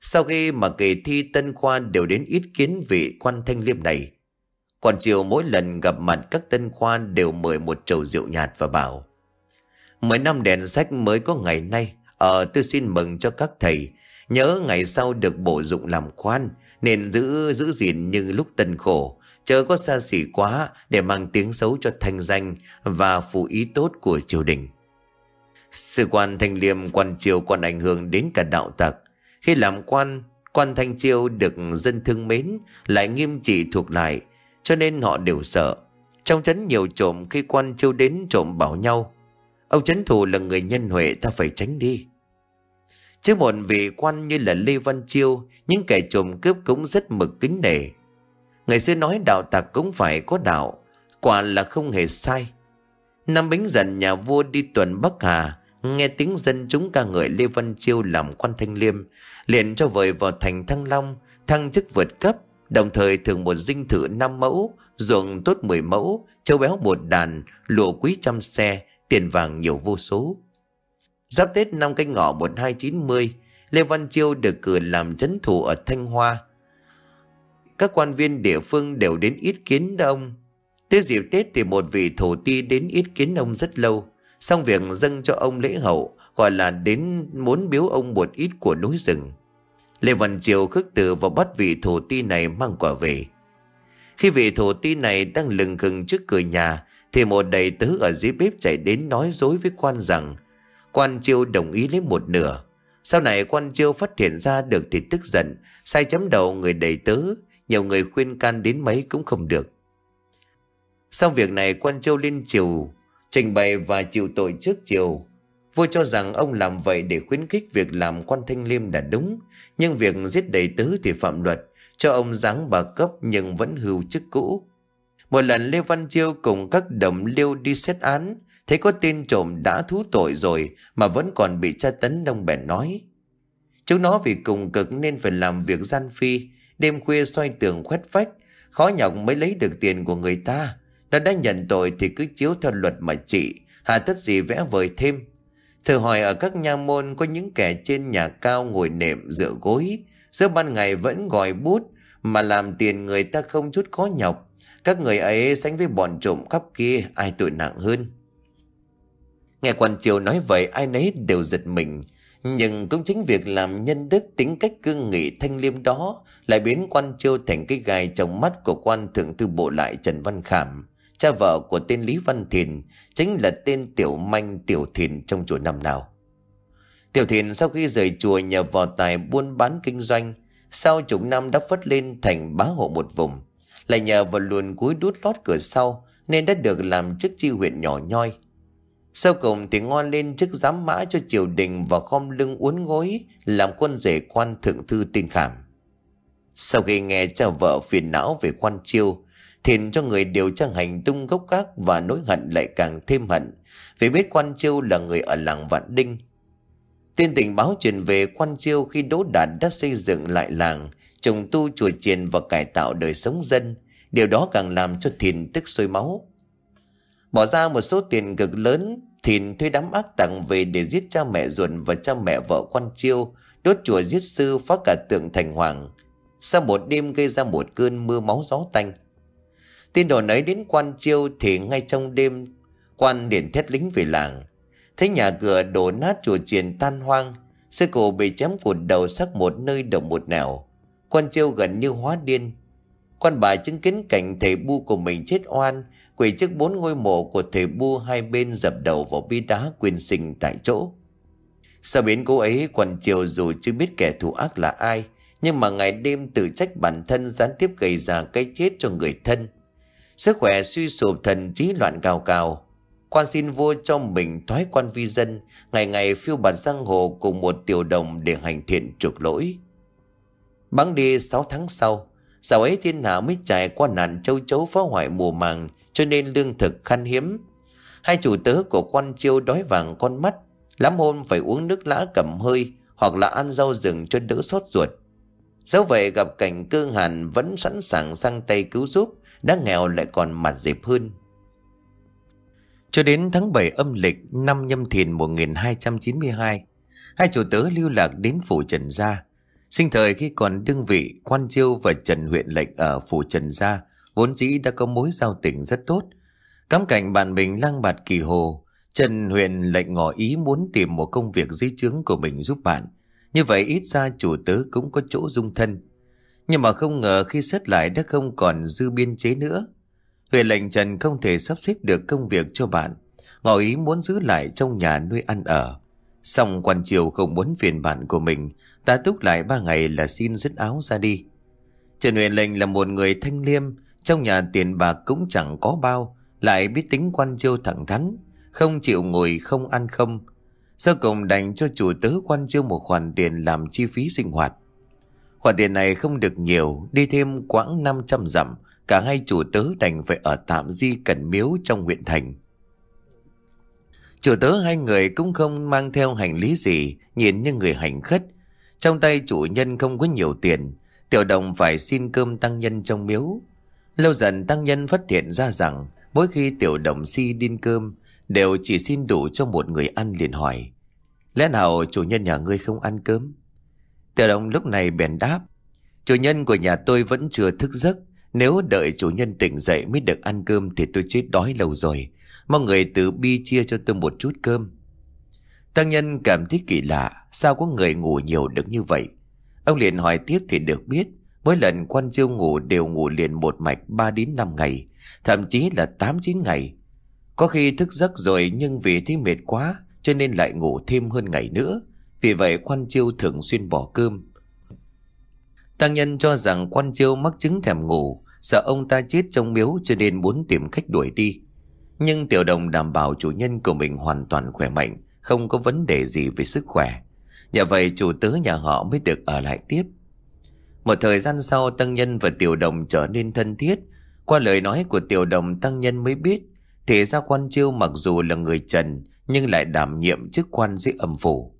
Speaker 1: Sau khi mà kỳ thi tân khoa đều đến ít kiến vị quan thanh liêm này, còn triều mỗi lần gặp mặt các tân khoa đều mời một chầu rượu nhạt và bảo Mười năm đèn sách mới có ngày nay, ờ tôi xin mừng cho các thầy, nhớ ngày sau được bổ dụng làm khoan nên giữ giữ gìn như lúc tân khổ, chớ có xa xỉ quá để mang tiếng xấu cho thanh danh và phụ ý tốt của triều đình. Sự quan Thanh Liêm quan triều còn ảnh hưởng đến cả đạo tặc. Khi làm quan, quan Thanh triều được dân thương mến, lại nghiêm trị thuộc lại, cho nên họ đều sợ. Trong chấn nhiều trộm khi quan triều đến trộm bảo nhau, ông chấn thủ là người nhân huệ ta phải tránh đi. Chứ một vị quan như là Lê Văn Chiêu, những kẻ trộm cướp cũng rất mực kính nể. Ngày xưa nói đạo tặc cũng phải có đạo, quả là không hề sai. Năm Bính dần nhà vua đi tuần Bắc Hà, Nghe tiếng dân chúng ca ngợi Lê Văn Chiêu làm quan thanh liêm liền cho vời vào thành Thăng Long Thăng chức vượt cấp Đồng thời thường một dinh thự năm mẫu Ruộng tốt 10 mẫu Châu béo một đàn Lụa quý trăm xe Tiền vàng nhiều vô số Giáp Tết năm canh ngọ một hai chín mươi, Lê Văn Chiêu được cử làm chấn thủ ở Thanh Hoa Các quan viên địa phương đều đến ý kiến ông Tới dịp Tết thì một vị thổ ti đến ý kiến ông rất lâu Xong việc dâng cho ông lễ hậu Gọi là đến muốn biếu ông một ít của núi rừng Lê Văn Triều khước từ và bắt vị thổ ti này mang quả về Khi vị thổ ti này đang lừng khừng trước cửa nhà Thì một đầy tứ ở dưới bếp chạy đến nói dối với quan rằng Quan Chiêu đồng ý lấy một nửa Sau này quan Chiêu phát hiện ra được thì tức giận Sai chấm đầu người đầy tứ Nhiều người khuyên can đến mấy cũng không được Sau việc này quan Chiêu lên triều trình bày và chịu tội trước chiều. Vua cho rằng ông làm vậy để khuyến khích việc làm quan thanh liêm là đúng, nhưng việc giết đầy tứ thì phạm luật, cho ông dáng bà cấp nhưng vẫn hưu chức cũ. Một lần Lê Văn Chiêu cùng các đồng liêu đi xét án, thấy có tên trộm đã thú tội rồi mà vẫn còn bị tra tấn đông bèn nói. Chúng nó vì cùng cực nên phải làm việc gian phi, đêm khuya xoay tường khuét vách, khó nhọc mới lấy được tiền của người ta. Đã đã nhận tội thì cứ chiếu theo luật mà trị Hà tất gì vẽ vời thêm Thử hỏi ở các nha môn Có những kẻ trên nhà cao ngồi nệm dựa gối Giữa ban ngày vẫn gòi bút Mà làm tiền người ta không chút khó nhọc Các người ấy sánh với bọn trộm khắp kia Ai tội nặng hơn Nghe quan triều nói vậy Ai nấy đều giật mình nhưng cũng chính việc làm nhân đức tính cách cương nghị thanh liêm đó lại biến quan triều thành cái gai trong mắt của quan thượng thư bộ lại Trần Văn Khảm cha vợ của tên Lý Văn Thìn, chính là tên Tiểu Manh Tiểu Thìn trong chùa năm nào. Tiểu Thìn sau khi rời chùa nhờ vào tài buôn bán kinh doanh, sau chục năm đã phất lên thành bá hộ một vùng, lại nhờ vào luồn cuối đút lót cửa sau nên đã được làm chức chi huyện nhỏ nhoi. Sau cùng thì ngon lên chức giám mã cho triều đình và khom lưng uốn gối làm quân rể quan thượng thư tin khảm. Sau khi nghe cha vợ phiền não về quan chiêu, thiền cho người điều tra hành tung gốc gác và nỗi hận lại càng thêm hận vì biết quan chiêu là người ở làng vạn đinh tin tình báo truyền về quan chiêu khi đỗ đạt đã xây dựng lại làng trùng tu chùa chiền và cải tạo đời sống dân điều đó càng làm cho thiền tức sôi máu bỏ ra một số tiền cực lớn Thìn thuê đám ác tặng về để giết cha mẹ ruột và cha mẹ vợ quan chiêu, đốt chùa giết sư phá cả tượng thành hoàng. Sau một đêm gây ra một cơn mưa máu gió tanh, Tin đồn ấy đến quan chiêu thì ngay trong đêm quan liền thét lính về làng. Thấy nhà cửa đổ nát chùa chiền tan hoang, sư cổ bị chém cụt đầu sắc một nơi động một nẻo. Quan chiêu gần như hóa điên. Quan bà chứng kiến cảnh thầy bu của mình chết oan, quỳ trước bốn ngôi mộ của thầy bu hai bên dập đầu vào bi đá quyền sinh tại chỗ. Sau biến cô ấy quan chiêu dù chưa biết kẻ thù ác là ai, nhưng mà ngày đêm tự trách bản thân gián tiếp gây ra cái chết cho người thân. Sức khỏe suy sụp thần trí loạn cao cao, Quan xin vua cho mình thoái quan vi dân, ngày ngày phiêu bạt giang hồ cùng một tiểu đồng để hành thiện trục lỗi. Băng đi 6 tháng sau, sau ấy thiên hạ mới trải qua nạn châu chấu phá hoại mùa màng cho nên lương thực khan hiếm. Hai chủ tớ của quan chiêu đói vàng con mắt, lắm hôm phải uống nước lã cầm hơi hoặc là ăn rau rừng cho đỡ sốt ruột. Dẫu vậy gặp cảnh cương hàn vẫn sẵn sàng sang tay cứu giúp đã nghèo lại còn mặt dịp hơn. Cho đến tháng 7 âm lịch năm nhâm thìn 1292, hai chủ tớ lưu lạc đến phủ Trần Gia. Sinh thời khi còn đương vị, Quan Chiêu và Trần huyện lệnh ở phủ Trần Gia vốn dĩ đã có mối giao tình rất tốt. Cắm cảnh bạn mình lang bạt kỳ hồ, Trần huyện lệnh ngỏ ý muốn tìm một công việc dưới trướng của mình giúp bạn. Như vậy ít ra chủ tớ cũng có chỗ dung thân. Nhưng mà không ngờ khi xét lại đã không còn dư biên chế nữa. Huệ lệnh Trần không thể sắp xếp được công việc cho bạn. Ngỏ ý muốn giữ lại trong nhà nuôi ăn ở. Xong quan triều không muốn phiền bạn của mình. Ta túc lại ba ngày là xin dứt áo ra đi. Trần Huệ lệnh là một người thanh liêm. Trong nhà tiền bạc cũng chẳng có bao. Lại biết tính quan triều thẳng thắn. Không chịu ngồi không ăn không. Sau cùng đành cho chủ tớ quan triều một khoản tiền làm chi phí sinh hoạt. Khoản tiền này không được nhiều, đi thêm quãng 500 dặm, cả hai chủ tớ đành phải ở tạm di cẩn miếu trong huyện thành. Chủ tớ hai người cũng không mang theo hành lý gì, nhìn như người hành khất. Trong tay chủ nhân không có nhiều tiền, tiểu đồng phải xin cơm tăng nhân trong miếu. Lâu dần tăng nhân phát hiện ra rằng mỗi khi tiểu đồng si điên cơm đều chỉ xin đủ cho một người ăn liền hỏi. Lẽ nào chủ nhân nhà ngươi không ăn cơm? Tiểu đồng lúc này bèn đáp. Chủ nhân của nhà tôi vẫn chưa thức giấc. Nếu đợi chủ nhân tỉnh dậy mới được ăn cơm thì tôi chết đói lâu rồi. Mong người từ bi chia cho tôi một chút cơm. Tăng nhân cảm thấy kỳ lạ. Sao có người ngủ nhiều được như vậy? Ông liền hỏi tiếp thì được biết. Mỗi lần quan chiêu ngủ đều ngủ liền một mạch 3 đến 5 ngày. Thậm chí là 8-9 ngày. Có khi thức giấc rồi nhưng vì thấy mệt quá cho nên lại ngủ thêm hơn ngày nữa. Vì vậy Quan Chiêu thường xuyên bỏ cơm Tăng nhân cho rằng Quan Chiêu mắc chứng thèm ngủ Sợ ông ta chết trong miếu cho nên muốn tìm cách đuổi đi Nhưng tiểu đồng đảm bảo chủ nhân của mình hoàn toàn khỏe mạnh Không có vấn đề gì về sức khỏe Nhờ vậy chủ tớ nhà họ mới được ở lại tiếp Một thời gian sau tăng nhân và tiểu đồng trở nên thân thiết Qua lời nói của tiểu đồng tăng nhân mới biết Thì ra quan chiêu mặc dù là người trần Nhưng lại đảm nhiệm chức quan dưới âm phủ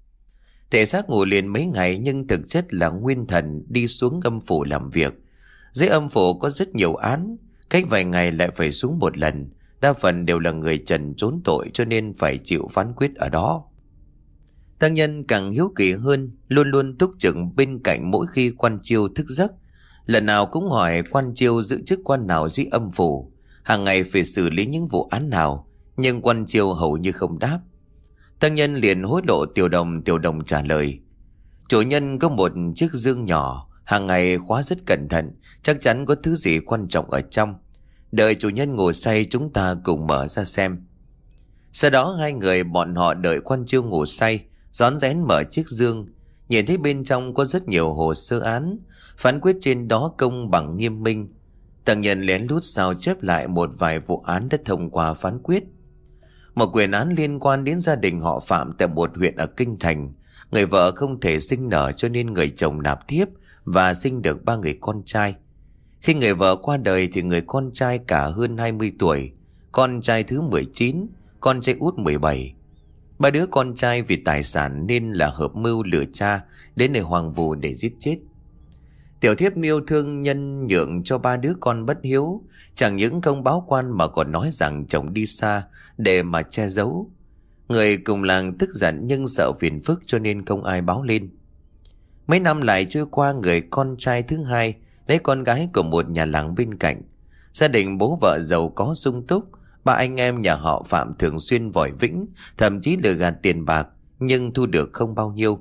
Speaker 1: Thể xác ngủ liền mấy ngày nhưng thực chất là nguyên thần đi xuống âm phủ làm việc. Dưới âm phủ có rất nhiều án, cách vài ngày lại phải xuống một lần. Đa phần đều là người trần trốn tội cho nên phải chịu phán quyết ở đó. Tăng nhân càng hiếu kỳ hơn, luôn luôn túc trực bên cạnh mỗi khi quan chiêu thức giấc. Lần nào cũng hỏi quan chiêu giữ chức quan nào dưới âm phủ, hàng ngày phải xử lý những vụ án nào, nhưng quan chiêu hầu như không đáp. Tăng nhân liền hối lộ tiểu đồng tiểu đồng trả lời. Chủ nhân có một chiếc dương nhỏ, hàng ngày khóa rất cẩn thận, chắc chắn có thứ gì quan trọng ở trong. Đợi chủ nhân ngủ say chúng ta cùng mở ra xem. Sau đó hai người bọn họ đợi quan chiêu ngủ say, rón rén mở chiếc dương, nhìn thấy bên trong có rất nhiều hồ sơ án, phán quyết trên đó công bằng nghiêm minh. Tăng nhân lén lút sao chép lại một vài vụ án đã thông qua phán quyết. Một quyền án liên quan đến gia đình họ Phạm tại một huyện ở Kinh Thành. Người vợ không thể sinh nở cho nên người chồng nạp thiếp và sinh được ba người con trai. Khi người vợ qua đời thì người con trai cả hơn 20 tuổi, con trai thứ 19, con trai út 17. Ba đứa con trai vì tài sản nên là hợp mưu lừa cha đến nơi hoàng vù để giết chết. Tiểu thiếp miêu thương nhân nhượng cho ba đứa con bất hiếu, chẳng những không báo quan mà còn nói rằng chồng đi xa để mà che giấu. Người cùng làng tức giận nhưng sợ phiền phức cho nên không ai báo lên. Mấy năm lại trôi qua người con trai thứ hai lấy con gái của một nhà làng bên cạnh. Gia đình bố vợ giàu có sung túc, ba anh em nhà họ Phạm thường xuyên vòi vĩnh, thậm chí lừa gạt tiền bạc nhưng thu được không bao nhiêu.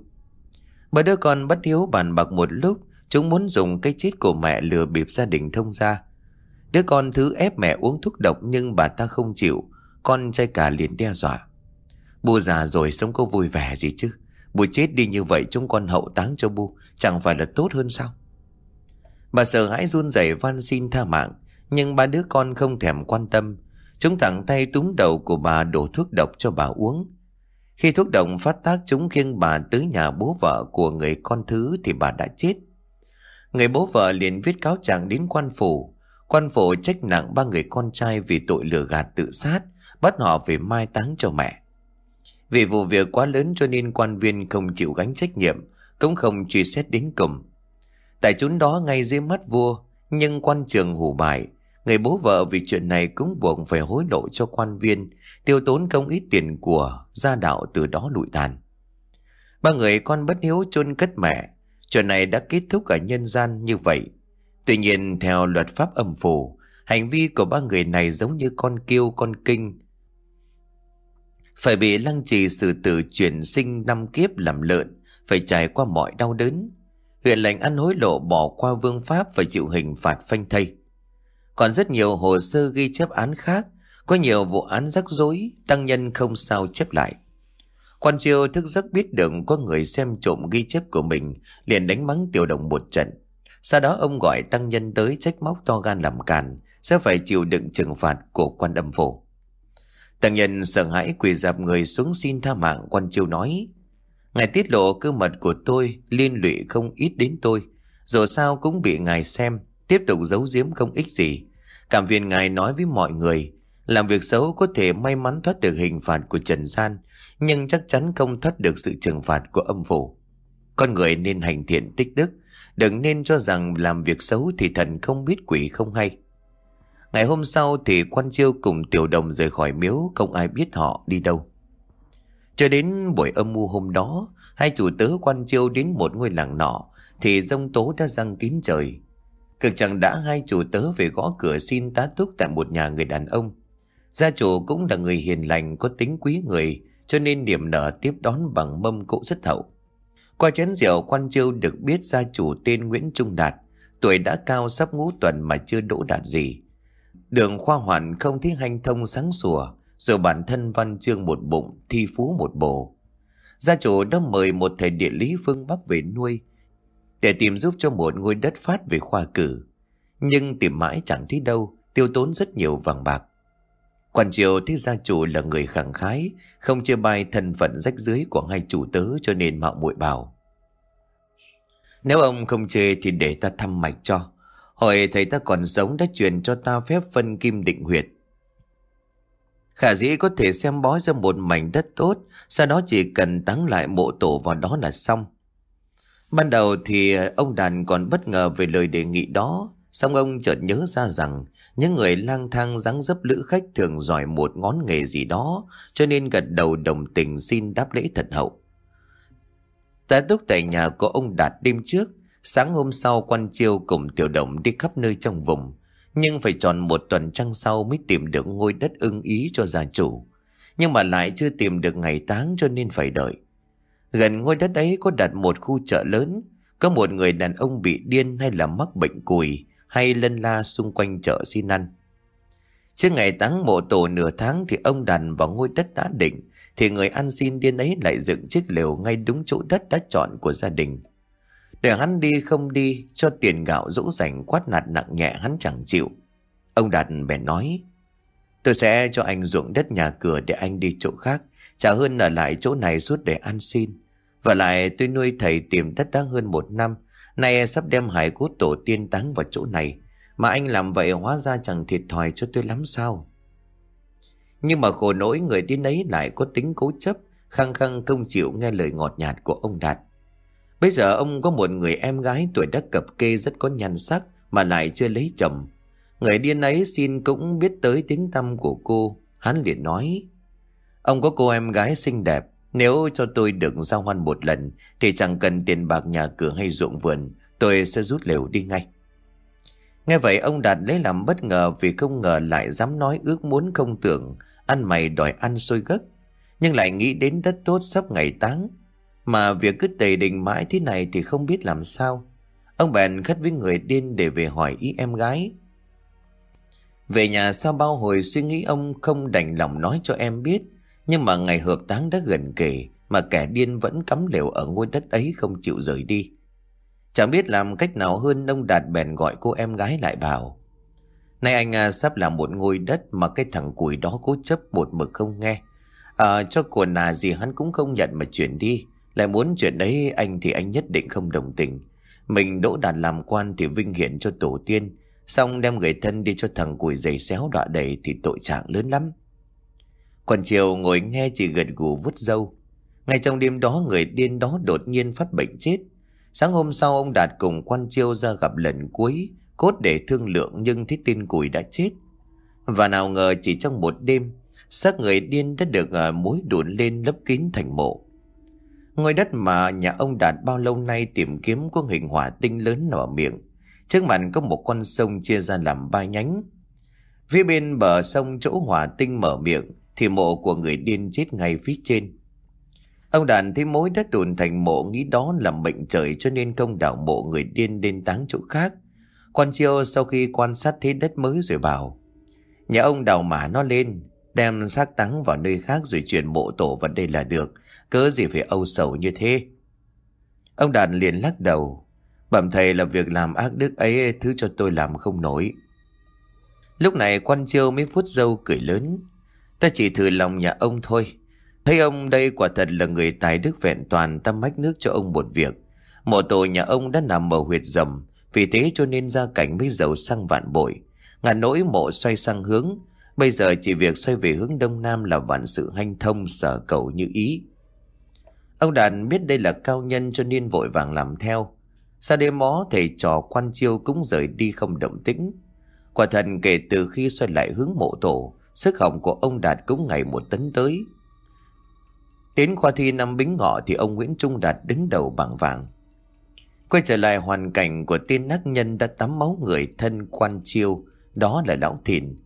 Speaker 1: Ba đứa con bất hiếu bàn bạc một lúc Chúng muốn dùng cái chết của mẹ lừa bịp gia đình thông gia Đứa con thứ ép mẹ uống thuốc độc nhưng bà ta không chịu Con trai cả liền đe dọa Bu già rồi sống có vui vẻ gì chứ Bu chết đi như vậy chúng con hậu táng cho Bu Chẳng phải là tốt hơn sao Bà sợ hãi run rẩy van xin tha mạng Nhưng ba đứa con không thèm quan tâm Chúng thẳng tay túm đầu của bà đổ thuốc độc cho bà uống Khi thuốc độc phát tác chúng khiêng bà tới nhà bố vợ của người con thứ thì bà đã chết Người bố vợ liền viết cáo trạng đến quan phủ Quan phủ trách nặng ba người con trai vì tội lừa gạt tự sát Bắt họ về mai táng cho mẹ Vì vụ việc quá lớn cho nên quan viên không chịu gánh trách nhiệm Cũng không truy xét đến cùng Tại chúng đó ngay dưới mắt vua Nhưng quan trường hủ bại Người bố vợ vì chuyện này cũng buộc phải hối lộ cho quan viên Tiêu tốn không ít tiền của Gia đạo từ đó lụi tàn Ba người con bất hiếu chôn cất mẹ Chuyện này đã kết thúc ở nhân gian như vậy Tuy nhiên theo luật pháp âm phủ Hành vi của ba người này giống như con kiêu con kinh Phải bị lăng trì sự tử chuyển sinh năm kiếp làm lợn Phải trải qua mọi đau đớn Huyện lệnh ăn hối lộ bỏ qua vương pháp và chịu hình phạt phanh thây Còn rất nhiều hồ sơ ghi chép án khác Có nhiều vụ án rắc rối Tăng nhân không sao chép lại Quan Diêu thức giấc biết được có người xem trộm ghi chép của mình, liền đánh mắng tiểu đồng một trận. Sau đó ông gọi tăng nhân tới trách móc to gan làm càn, sẽ phải chịu đựng trừng phạt của quan âm phổ. Tăng nhân sợ hãi quỳ dạp người xuống xin tha mạng quan chiêu nói. Ngài tiết lộ cơ mật của tôi liên lụy không ít đến tôi, dù sao cũng bị ngài xem, tiếp tục giấu giếm không ích gì. Cảm viên ngài nói với mọi người, làm việc xấu có thể may mắn thoát được hình phạt của Trần Gian, nhưng chắc chắn không thoát được sự trừng phạt của âm phủ. Con người nên hành thiện tích đức, đừng nên cho rằng làm việc xấu thì thần không biết quỷ không hay. Ngày hôm sau thì quan chiêu cùng tiểu đồng rời khỏi miếu, không ai biết họ đi đâu. Cho đến buổi âm mưu hôm đó, hai chủ tớ quan chiêu đến một ngôi làng nọ, thì rông tố đã răng kín trời. Cực chẳng đã hai chủ tớ về gõ cửa xin tá túc tại một nhà người đàn ông. Gia chủ cũng là người hiền lành có tính quý người, cho nên niềm nở tiếp đón bằng mâm cỗ rất hậu. Qua chén rượu quan chiêu được biết gia chủ tên Nguyễn Trung Đạt, tuổi đã cao sắp ngũ tuần mà chưa đỗ đạt gì. Đường khoa hoàn không thấy hành thông sáng sủa, rồi bản thân văn chương một bụng, thi phú một bộ. Gia chủ đã mời một thầy địa lý phương Bắc về nuôi, để tìm giúp cho một ngôi đất phát về khoa cử. Nhưng tìm mãi chẳng thấy đâu, tiêu tốn rất nhiều vàng bạc. Quản triều thấy gia chủ là người khẳng khái, không chia bai thân phận rách dưới của hai chủ tớ cho nên mạo muội bảo. Nếu ông không chê thì để ta thăm mạch cho. Hồi thấy ta còn sống đã truyền cho ta phép phân kim định huyệt. Khả dĩ có thể xem bói ra một mảnh đất tốt, sau đó chỉ cần táng lại mộ tổ vào đó là xong. Ban đầu thì ông đàn còn bất ngờ về lời đề nghị đó, xong ông chợt nhớ ra rằng những người lang thang dáng dấp lữ khách thường giỏi một ngón nghề gì đó, cho nên gật đầu đồng tình xin đáp lễ thật hậu. Ta túc tại nhà của ông Đạt đêm trước, sáng hôm sau quan chiêu cùng tiểu đồng đi khắp nơi trong vùng, nhưng phải tròn một tuần trăng sau mới tìm được ngôi đất ưng ý cho gia chủ. Nhưng mà lại chưa tìm được ngày táng cho nên phải đợi. Gần ngôi đất ấy có đặt một khu chợ lớn, có một người đàn ông bị điên hay là mắc bệnh cùi, hay lân la xung quanh chợ xin ăn. Trước ngày táng mộ tổ nửa tháng thì ông đàn vào ngôi đất đã định, thì người ăn xin điên ấy lại dựng chiếc lều ngay đúng chỗ đất đã chọn của gia đình. Để hắn đi không đi, cho tiền gạo dỗ dành quát nạt nặng nhẹ hắn chẳng chịu. Ông đàn bèn nói, tôi sẽ cho anh ruộng đất nhà cửa để anh đi chỗ khác, chả hơn ở lại chỗ này suốt để ăn xin. Và lại tôi nuôi thầy tìm đất đã hơn một năm, Nay sắp đem hải cốt tổ tiên táng vào chỗ này Mà anh làm vậy hóa ra chẳng thiệt thòi cho tôi lắm sao Nhưng mà khổ nỗi người đến ấy lại có tính cố chấp Khăng khăng không chịu nghe lời ngọt nhạt của ông Đạt Bây giờ ông có một người em gái tuổi đã cập kê rất có nhan sắc Mà lại chưa lấy chồng Người điên ấy xin cũng biết tới tiếng tâm của cô Hắn liền nói Ông có cô em gái xinh đẹp nếu cho tôi được giao hoan một lần Thì chẳng cần tiền bạc nhà cửa hay ruộng vườn Tôi sẽ rút lều đi ngay Nghe vậy ông Đạt lấy làm bất ngờ Vì không ngờ lại dám nói ước muốn không tưởng Ăn mày đòi ăn sôi gấc Nhưng lại nghĩ đến đất tốt sắp ngày táng Mà việc cứ tề đình mãi thế này Thì không biết làm sao Ông bèn khất với người điên để về hỏi ý em gái Về nhà sau bao hồi suy nghĩ ông không đành lòng nói cho em biết nhưng mà ngày hợp táng đã gần kề mà kẻ điên vẫn cắm lều ở ngôi đất ấy không chịu rời đi. Chẳng biết làm cách nào hơn ông Đạt bèn gọi cô em gái lại bảo. Nay anh à, sắp làm một ngôi đất mà cái thằng cùi đó cố chấp một mực không nghe. À, cho của nà gì hắn cũng không nhận mà chuyển đi. Lại muốn chuyện đấy anh thì anh nhất định không đồng tình. Mình đỗ đạt làm quan thì vinh hiển cho tổ tiên. Xong đem người thân đi cho thằng cùi giày xéo đọa đầy thì tội trạng lớn lắm. Còn chiều ngồi nghe chị gật gù vút dâu Ngay trong đêm đó người điên đó đột nhiên phát bệnh chết Sáng hôm sau ông Đạt cùng quan chiêu ra gặp lần cuối Cốt để thương lượng nhưng thấy tin củi đã chết Và nào ngờ chỉ trong một đêm xác người điên đã được à, mối đuộn lên lấp kín thành mộ Ngôi đất mà nhà ông Đạt bao lâu nay tìm kiếm có hình hỏa tinh lớn ở miệng Trước mặt có một con sông chia ra làm ba nhánh Phía bên bờ sông chỗ hỏa tinh mở miệng thì mộ của người điên chết ngay phía trên. Ông đàn thấy mối đất đùn thành mộ nghĩ đó là mệnh trời cho nên công đảo mộ người điên lên táng chỗ khác. Quan chiêu sau khi quan sát thấy đất mới rồi bảo Nhà ông đào mả nó lên Đem xác táng vào nơi khác rồi chuyển mộ tổ vào đây là được Cớ gì phải âu sầu như thế Ông đàn liền lắc đầu Bẩm thầy là việc làm ác đức ấy thứ cho tôi làm không nổi Lúc này quan chiêu mới phút dâu cười lớn Ta chỉ thử lòng nhà ông thôi. Thấy ông đây quả thật là người tài đức vẹn toàn ta mách nước cho ông một việc. Mộ tổ nhà ông đã nằm ở huyệt rầm, vì thế cho nên gia cảnh mới giàu sang vạn bội. Ngàn nỗi mộ xoay sang hướng, bây giờ chỉ việc xoay về hướng đông nam là vạn sự hanh thông sở cầu như ý. Ông đàn biết đây là cao nhân cho nên vội vàng làm theo. Sa đêm mó thầy trò quan chiêu cũng rời đi không động tĩnh. Quả thần kể từ khi xoay lại hướng mộ tổ, Sức hỏng của ông Đạt cũng ngày một tấn tới Đến khoa thi năm bính ngọ Thì ông Nguyễn Trung Đạt đứng đầu bảng vàng Quay trở lại hoàn cảnh của tiên nắc nhân đã tắm máu người thân quan chiêu, đó là lão thìn.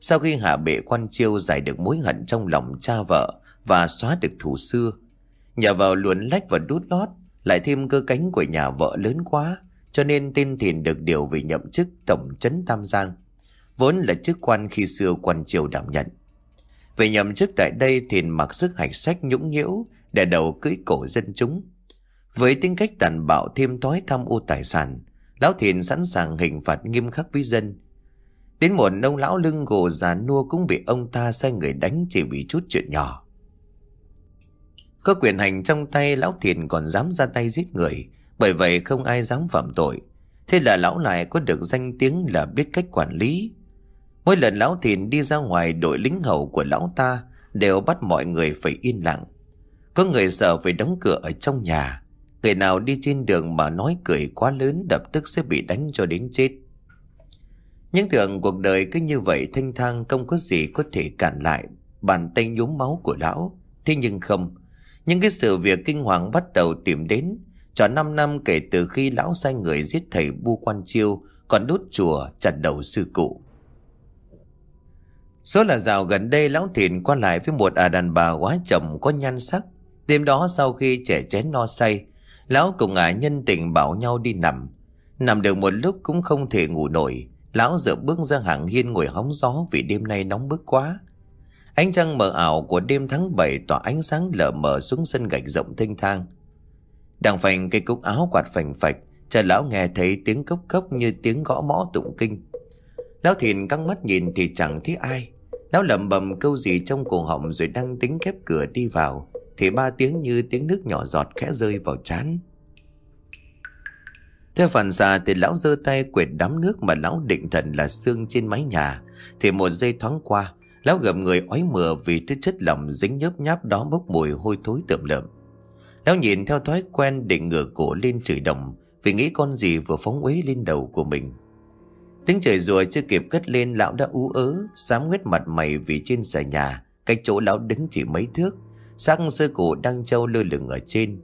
Speaker 1: Sau khi hạ bệ quan chiêu giải được mối hận trong lòng cha vợ và xóa được thù xưa, nhà vào luồn lách và đút lót, lại thêm cơ cánh của nhà vợ lớn quá, cho nên tên thìn được điều về nhậm chức tổng trấn Tam Giang vốn là chức quan khi xưa quan triều đảm nhận. Về nhậm chức tại đây thì mặc sức hành sách nhũng nhiễu, để đầu cưỡi cổ dân chúng. Với tính cách tàn bạo thêm thói tham ô tài sản, Lão Thiền sẵn sàng hình phạt nghiêm khắc với dân. Đến một ông lão lưng gồ già nua cũng bị ông ta sai người đánh chỉ vì chút chuyện nhỏ. Có quyền hành trong tay lão Thiền còn dám ra tay giết người, bởi vậy không ai dám phạm tội. Thế là lão lại có được danh tiếng là biết cách quản lý, Mỗi lần lão thìn đi ra ngoài đội lính hầu của lão ta đều bắt mọi người phải yên lặng. Có người sợ phải đóng cửa ở trong nhà. Người nào đi trên đường mà nói cười quá lớn đập tức sẽ bị đánh cho đến chết. Những tưởng cuộc đời cứ như vậy thanh thang không có gì có thể cản lại bàn tay nhúm máu của lão. Thế nhưng không, những cái sự việc kinh hoàng bắt đầu tìm đến. Cho 5 năm kể từ khi lão sai người giết thầy Bu Quan Chiêu còn đốt chùa chặt đầu sư cụ. Số là dạo gần đây lão thìn qua lại với một à đàn bà quá chậm có nhan sắc. Đêm đó sau khi trẻ chén no say, lão cùng ả à nhân tình bảo nhau đi nằm. Nằm được một lúc cũng không thể ngủ nổi. Lão dựa bước ra hàng hiên ngồi hóng gió vì đêm nay nóng bức quá. Ánh trăng mờ ảo của đêm tháng 7 tỏa ánh sáng lờ mờ xuống sân gạch rộng thênh thang. Đằng phành cây cúc áo quạt phành phạch, chờ lão nghe thấy tiếng cốc cốc như tiếng gõ mõ tụng kinh. Lão thìn căng mắt nhìn thì chẳng thấy ai, Lão lẩm bẩm câu gì trong cổ họng rồi đang tính khép cửa đi vào Thì ba tiếng như tiếng nước nhỏ giọt khẽ rơi vào chán Theo phản xạ thì lão giơ tay quệt đám nước mà lão định thần là xương trên mái nhà Thì một giây thoáng qua Lão gầm người ói mửa vì thứ chất lỏng dính nhớp nháp đó bốc mùi hôi thối tượm lợm Lão nhìn theo thói quen định ngửa cổ lên chửi đồng Vì nghĩ con gì vừa phóng uế lên đầu của mình Tiếng trời rùa chưa kịp cất lên lão đã ú ớ, sám huyết mặt mày vì trên xà nhà, cách chỗ lão đứng chỉ mấy thước, xác sư cổ đang trâu lơ lửng ở trên.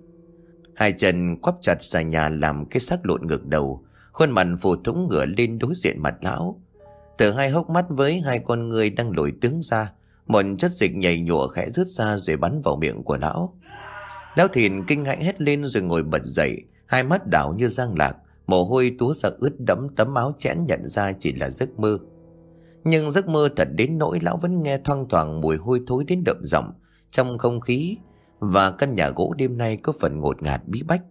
Speaker 1: Hai chân quắp chặt xà nhà làm cái xác lộn ngược đầu, khuôn mặt phù thũng ngửa lên đối diện mặt lão. Từ hai hốc mắt với hai con người đang lồi tướng ra, một chất dịch nhảy nhụa khẽ rớt ra rồi bắn vào miệng của lão. Lão thìn kinh hãi hét lên rồi ngồi bật dậy, hai mắt đảo như giang lạc. Mồ hôi túa ra ướt đẫm tấm áo chẽn nhận ra chỉ là giấc mơ Nhưng giấc mơ thật đến nỗi lão vẫn nghe thoang thoảng mùi hôi thối đến đậm giọng Trong không khí Và căn nhà gỗ đêm nay có phần ngột ngạt bí bách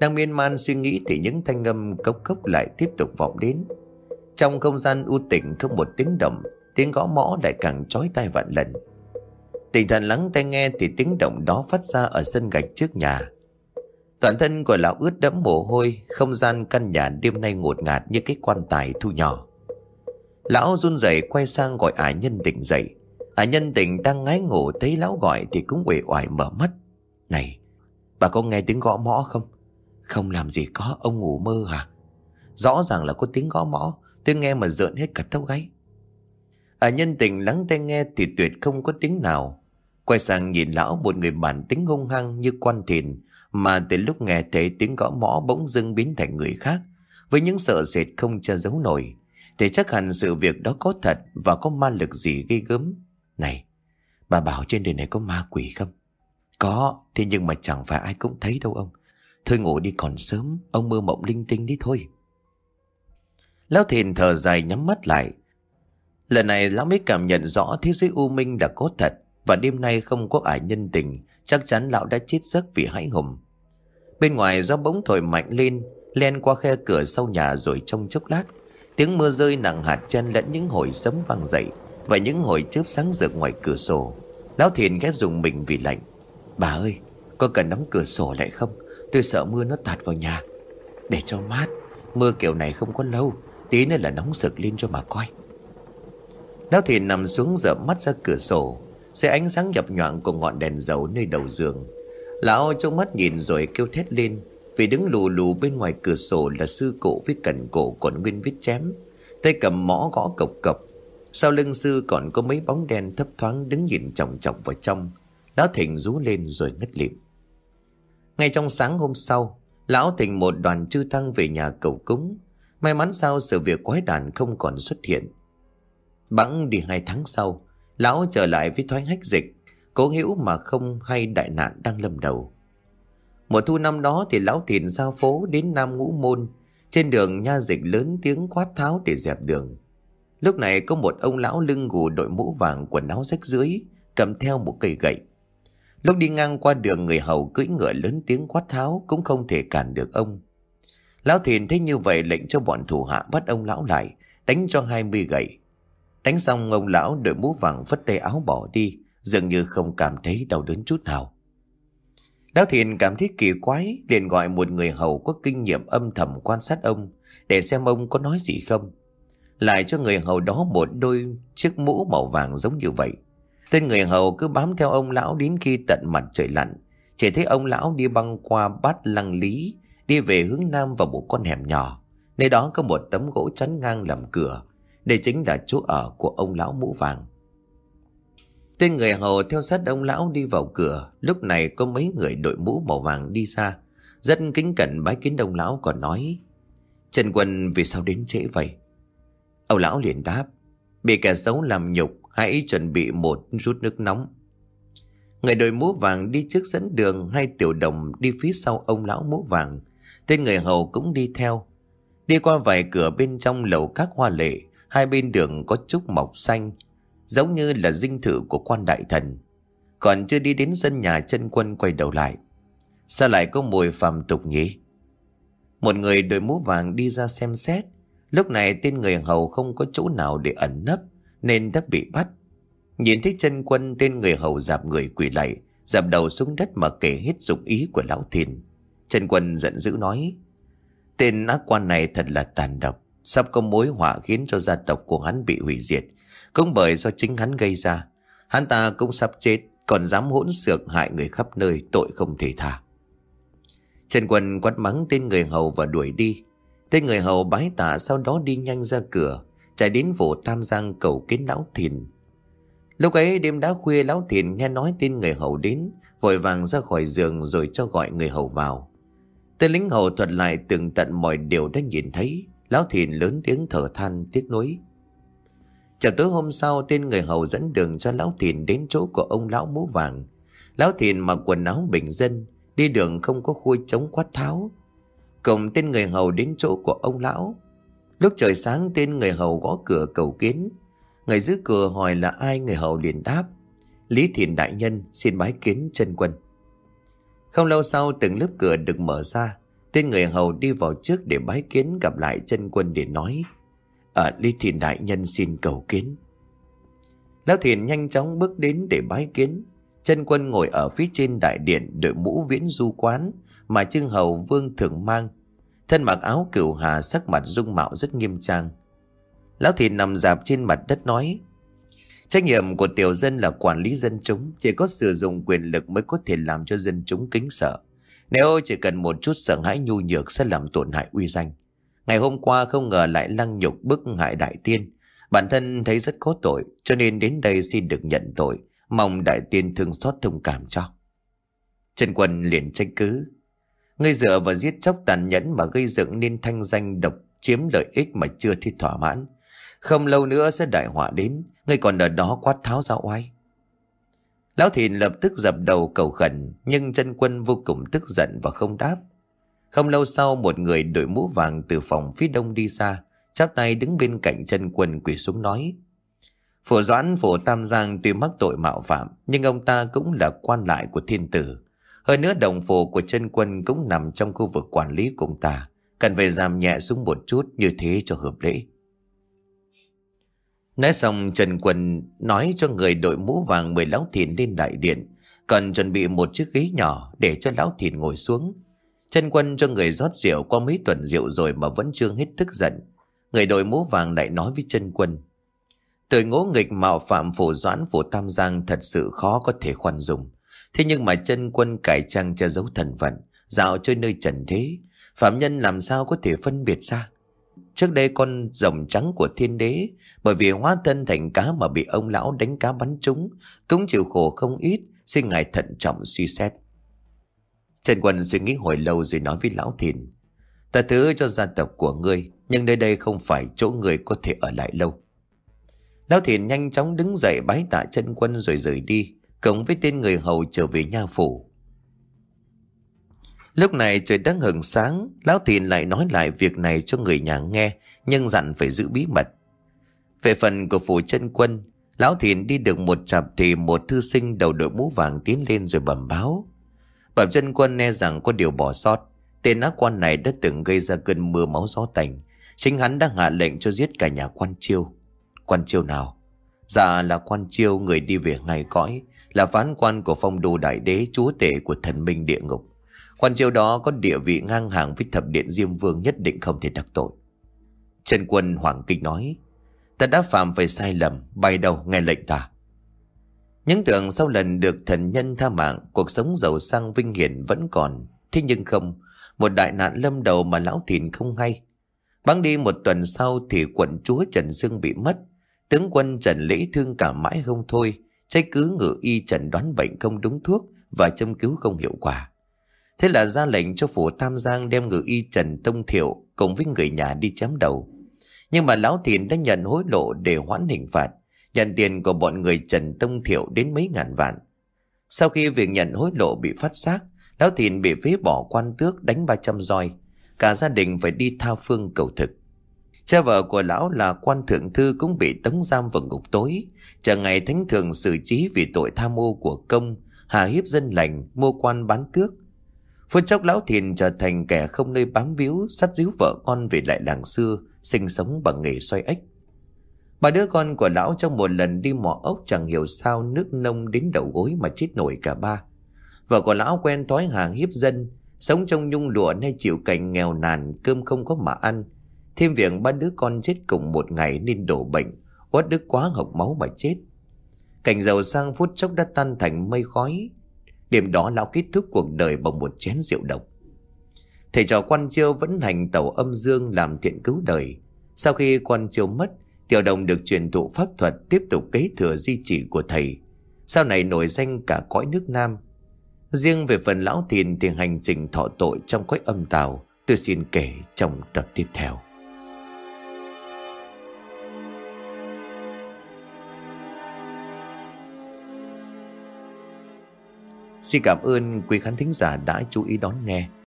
Speaker 1: Đang miên man suy nghĩ thì những thanh âm cốc cốc lại tiếp tục vọng đến Trong không gian u tĩnh không một tiếng động Tiếng gõ mõ lại càng trói tai vạn lần tinh thần lắng tai nghe thì tiếng động đó phát ra ở sân gạch trước nhà Toàn thân của lão ướt đẫm mồ hôi, không gian căn nhà đêm nay ngột ngạt như cái quan tài thu nhỏ. Lão run rẩy quay sang gọi ả à nhân tỉnh dậy. Ả à nhân tỉnh đang ngái ngủ thấy lão gọi thì cũng uể oải mở mắt. Này, bà có nghe tiếng gõ mõ không? Không làm gì có, ông ngủ mơ hả? Rõ ràng là có tiếng gõ mõ, tôi nghe mà rợn hết cả tóc gáy. Ả à nhân tỉnh lắng tai nghe thì tuyệt không có tiếng nào. Quay sang nhìn lão một người bản tính hung hăng như quan thìn, mà từ lúc nghe thấy tiếng gõ mõ bỗng dưng biến thành người khác, với những sợ sệt không che giấu nổi, thì chắc hẳn sự việc đó có thật và có ma lực gì gây gớm. Này, bà bảo trên đời này có ma quỷ không? Có, thế nhưng mà chẳng phải ai cũng thấy đâu ông. Thôi ngủ đi còn sớm, ông mơ mộng linh tinh đi thôi. Lão thìn thở dài nhắm mắt lại. Lần này lão mới cảm nhận rõ thế giới u minh đã có thật và đêm nay không có ải nhân tình, chắc chắn lão đã chết giấc vì hãi hùng. Bên ngoài gió bỗng thổi mạnh lên Len qua khe cửa sau nhà rồi trong chốc lát Tiếng mưa rơi nặng hạt chân lẫn những hồi sấm vang dậy Và những hồi chớp sáng rực ngoài cửa sổ Lão thiền ghét dùng mình vì lạnh Bà ơi Có cần đóng cửa sổ lại không Tôi sợ mưa nó tạt vào nhà Để cho mát Mưa kiểu này không có lâu Tí nữa là nóng sực lên cho mà coi Lão thiền nằm xuống dở mắt ra cửa sổ sẽ ánh sáng nhập nhoạng của ngọn đèn dầu nơi đầu giường Lão trong mắt nhìn rồi kêu thét lên Vì đứng lù lù bên ngoài cửa sổ là sư cụ với cẩn cổ còn nguyên vết chém Tay cầm mõ gõ cộc cộc Sau lưng sư còn có mấy bóng đen thấp thoáng đứng nhìn chồng chọc vào trong Lão thịnh rú lên rồi ngất lịm Ngay trong sáng hôm sau Lão thịnh một đoàn chư tăng về nhà cầu cúng May mắn sao sự việc quái đàn không còn xuất hiện Bẵng đi hai tháng sau Lão trở lại với thoái hách dịch cố hữu mà không hay đại nạn đang lâm đầu. Mùa thu năm đó thì lão thìn ra phố đến Nam Ngũ Môn, trên đường nha dịch lớn tiếng quát tháo để dẹp đường. Lúc này có một ông lão lưng gù đội mũ vàng quần áo rách dưới cầm theo một cây gậy. Lúc đi ngang qua đường người hầu cưỡi ngựa lớn tiếng quát tháo cũng không thể cản được ông. Lão thìn thấy như vậy lệnh cho bọn thủ hạ bắt ông lão lại, đánh cho hai mươi gậy. Đánh xong ông lão đội mũ vàng phất tay áo bỏ đi, dường như không cảm thấy đau đớn chút nào. Lão Thiện cảm thấy kỳ quái, liền gọi một người hầu có kinh nghiệm âm thầm quan sát ông, để xem ông có nói gì không. Lại cho người hầu đó một đôi chiếc mũ màu vàng giống như vậy. Tên người hầu cứ bám theo ông lão đến khi tận mặt trời lặn, chỉ thấy ông lão đi băng qua bát lăng lý, đi về hướng nam vào một con hẻm nhỏ. Nơi đó có một tấm gỗ chắn ngang làm cửa, đây chính là chỗ ở của ông lão mũ vàng. Tên người hầu theo sát ông lão đi vào cửa, lúc này có mấy người đội mũ màu vàng đi xa Rất kính cẩn bái kiến ông lão còn nói, Trần Quân vì sao đến trễ vậy? Ông lão liền đáp, bị kẻ xấu làm nhục, hãy chuẩn bị một rút nước nóng. Người đội mũ vàng đi trước dẫn đường, hai tiểu đồng đi phía sau ông lão mũ vàng. Tên người hầu cũng đi theo. Đi qua vài cửa bên trong lầu các hoa lệ, hai bên đường có trúc mọc xanh, giống như là dinh thự của quan đại thần. Còn chưa đi đến sân nhà chân quân quay đầu lại. Sao lại có mùi phàm tục nhỉ? Một người đội mũ vàng đi ra xem xét. Lúc này tên người hầu không có chỗ nào để ẩn nấp nên đã bị bắt. Nhìn thấy chân quân tên người hầu dạp người quỳ lạy, dạp đầu xuống đất mà kể hết dụng ý của lão thiên. Chân quân giận dữ nói, tên ác quan này thật là tàn độc, sắp có mối họa khiến cho gia tộc của hắn bị hủy diệt, cũng bởi do chính hắn gây ra Hắn ta cũng sắp chết Còn dám hỗn xược hại người khắp nơi Tội không thể tha Trần Quân quát mắng tên người hầu và đuổi đi Tên người hầu bái tạ Sau đó đi nhanh ra cửa Chạy đến vụ Tam Giang cầu kiến lão thìn Lúc ấy đêm đã khuya Lão thìn nghe nói tin người hầu đến Vội vàng ra khỏi giường Rồi cho gọi người hầu vào Tên lính hầu thuật lại từng tận mọi điều đã nhìn thấy Lão thìn lớn tiếng thở than tiếc nuối Chào tối hôm sau tên người hầu dẫn đường cho lão thìn đến chỗ của ông lão mũ vàng. Lão thìn mặc quần áo bình dân, đi đường không có khui chống quát tháo. Cùng tên người hầu đến chỗ của ông lão. Lúc trời sáng tên người hầu gõ cửa cầu kiến. Người giữ cửa hỏi là ai người hầu liền đáp. Lý thìn đại nhân xin bái kiến chân quân. Không lâu sau từng lớp cửa được mở ra. Tên người hầu đi vào trước để bái kiến gặp lại chân quân để nói ở đây thì đại nhân xin cầu kiến. Lão thiền nhanh chóng bước đến để bái kiến. Chân quân ngồi ở phía trên đại điện đội mũ viễn du quán mà trương hầu vương thường mang. Thân mặc áo cửu hà sắc mặt dung mạo rất nghiêm trang. Lão thiền nằm dạp trên mặt đất nói. Trách nhiệm của tiểu dân là quản lý dân chúng, chỉ có sử dụng quyền lực mới có thể làm cho dân chúng kính sợ. Nếu chỉ cần một chút sợ hãi nhu nhược sẽ làm tổn hại uy danh. Ngày hôm qua không ngờ lại lăng nhục bức hại đại tiên. Bản thân thấy rất có tội cho nên đến đây xin được nhận tội. Mong đại tiên thương xót thông cảm cho. Trần Quân liền tranh cứ. Ngươi dựa vào giết chóc tàn nhẫn mà gây dựng nên thanh danh độc chiếm lợi ích mà chưa thi thỏa mãn. Không lâu nữa sẽ đại họa đến, ngươi còn ở đó quát tháo ra oai. Lão Thìn lập tức dập đầu cầu khẩn, nhưng chân quân vô cùng tức giận và không đáp. Không lâu sau một người đội mũ vàng từ phòng phía đông đi ra Chắp tay đứng bên cạnh chân quần quỳ xuống nói Phổ Doãn Phổ Tam Giang tuy mắc tội mạo phạm Nhưng ông ta cũng là quan lại của thiên tử Hơn nữa đồng phổ của chân quân cũng nằm trong khu vực quản lý của ông ta Cần phải giảm nhẹ xuống một chút như thế cho hợp lễ Nói xong Trần Quân nói cho người đội mũ vàng mời lão thìn lên đại điện Cần chuẩn bị một chiếc ghế nhỏ để cho lão thìn ngồi xuống Chân quân cho người rót rượu qua mấy tuần rượu rồi mà vẫn chưa hết tức giận. Người đội mũ vàng lại nói với chân quân. Tội ngỗ nghịch mạo phạm phổ doãn phổ tam giang thật sự khó có thể khoan dung. Thế nhưng mà chân quân cải trang che giấu thần vận, dạo chơi nơi trần thế. Phạm nhân làm sao có thể phân biệt ra? Trước đây con rồng trắng của thiên đế Bởi vì hóa thân thành cá mà bị ông lão đánh cá bắn trúng Cũng chịu khổ không ít Xin ngài thận trọng suy xét Trần Quân suy nghĩ hồi lâu rồi nói với Lão Thìn. Ta thứ cho gia tộc của ngươi, nhưng nơi đây không phải chỗ người có thể ở lại lâu. Lão Thìn nhanh chóng đứng dậy bái tạ chân quân rồi rời đi, cộng với tên người hầu trở về nha phủ. Lúc này trời đang hừng sáng, Lão Thìn lại nói lại việc này cho người nhà nghe, nhưng dặn phải giữ bí mật. Về phần của phủ chân quân, Lão Thìn đi được một chặp thì một thư sinh đầu đội mũ vàng tiến lên rồi bẩm báo. Phạm dân quân nghe rằng có điều bỏ sót. Tên ác quan này đã từng gây ra cơn mưa máu gió tành. Chính hắn đã hạ lệnh cho giết cả nhà quan chiêu. Quan chiêu nào? Dạ là quan chiêu người đi về ngày cõi, là phán quan của phong đô đại đế chúa tể của thần minh địa ngục. Quan chiêu đó có địa vị ngang hàng với thập điện Diêm Vương nhất định không thể đắc tội. Trần quân Hoàng Kinh nói, ta đã phạm phải sai lầm, bay đầu nghe lệnh ta. Những tưởng sau lần được thần nhân tha mạng, cuộc sống giàu sang vinh hiển vẫn còn. Thế nhưng không, một đại nạn lâm đầu mà lão thìn không hay. Bắn đi một tuần sau thì quận chúa Trần Dương bị mất. Tướng quân Trần Lễ thương cả mãi không thôi, trách cứ ngự y trần đoán bệnh không đúng thuốc và châm cứu không hiệu quả. Thế là ra lệnh cho phủ Tam Giang đem ngự y Trần Tông Thiệu cùng với người nhà đi chém đầu. Nhưng mà Lão thìn đã nhận hối lộ để hoãn hình phạt nhận tiền của bọn người Trần Tông Thiệu đến mấy ngàn vạn. Sau khi việc nhận hối lộ bị phát giác, Lão Thìn bị phế bỏ quan tước đánh 300 roi. Cả gia đình phải đi tha phương cầu thực. Cha vợ của lão là quan thượng thư cũng bị tống giam vào ngục tối. Chờ ngày thánh thượng xử trí vì tội tham ô của công, hà hiếp dân lành, mua quan bán tước. Phút chốc lão thìn trở thành kẻ không nơi bám víu, sát díu vợ con về lại làng xưa, sinh sống bằng nghề xoay ếch ba đứa con của lão trong một lần đi mò ốc chẳng hiểu sao nước nông đến đầu gối mà chết nổi cả ba. Vợ của lão quen thói hàng hiếp dân, sống trong nhung lụa nay chịu cảnh nghèo nàn, cơm không có mà ăn. Thêm việc ba đứa con chết cùng một ngày nên đổ bệnh, uất đức quá hộc máu mà chết. Cảnh giàu sang phút chốc đã tan thành mây khói. điểm đó lão kết thúc cuộc đời bằng một chén rượu độc. Thầy trò quan chiêu vẫn hành tàu âm dương làm thiện cứu đời. Sau khi quan chiêu mất, Tiểu đồng được truyền thụ pháp thuật tiếp tục kế thừa di chỉ của thầy. Sau này nổi danh cả cõi nước Nam. Riêng về phần lão thìn thì hành trình thọ tội trong cõi âm tào tôi xin kể trong tập tiếp theo. Xin cảm ơn quý khán thính giả đã chú ý đón nghe.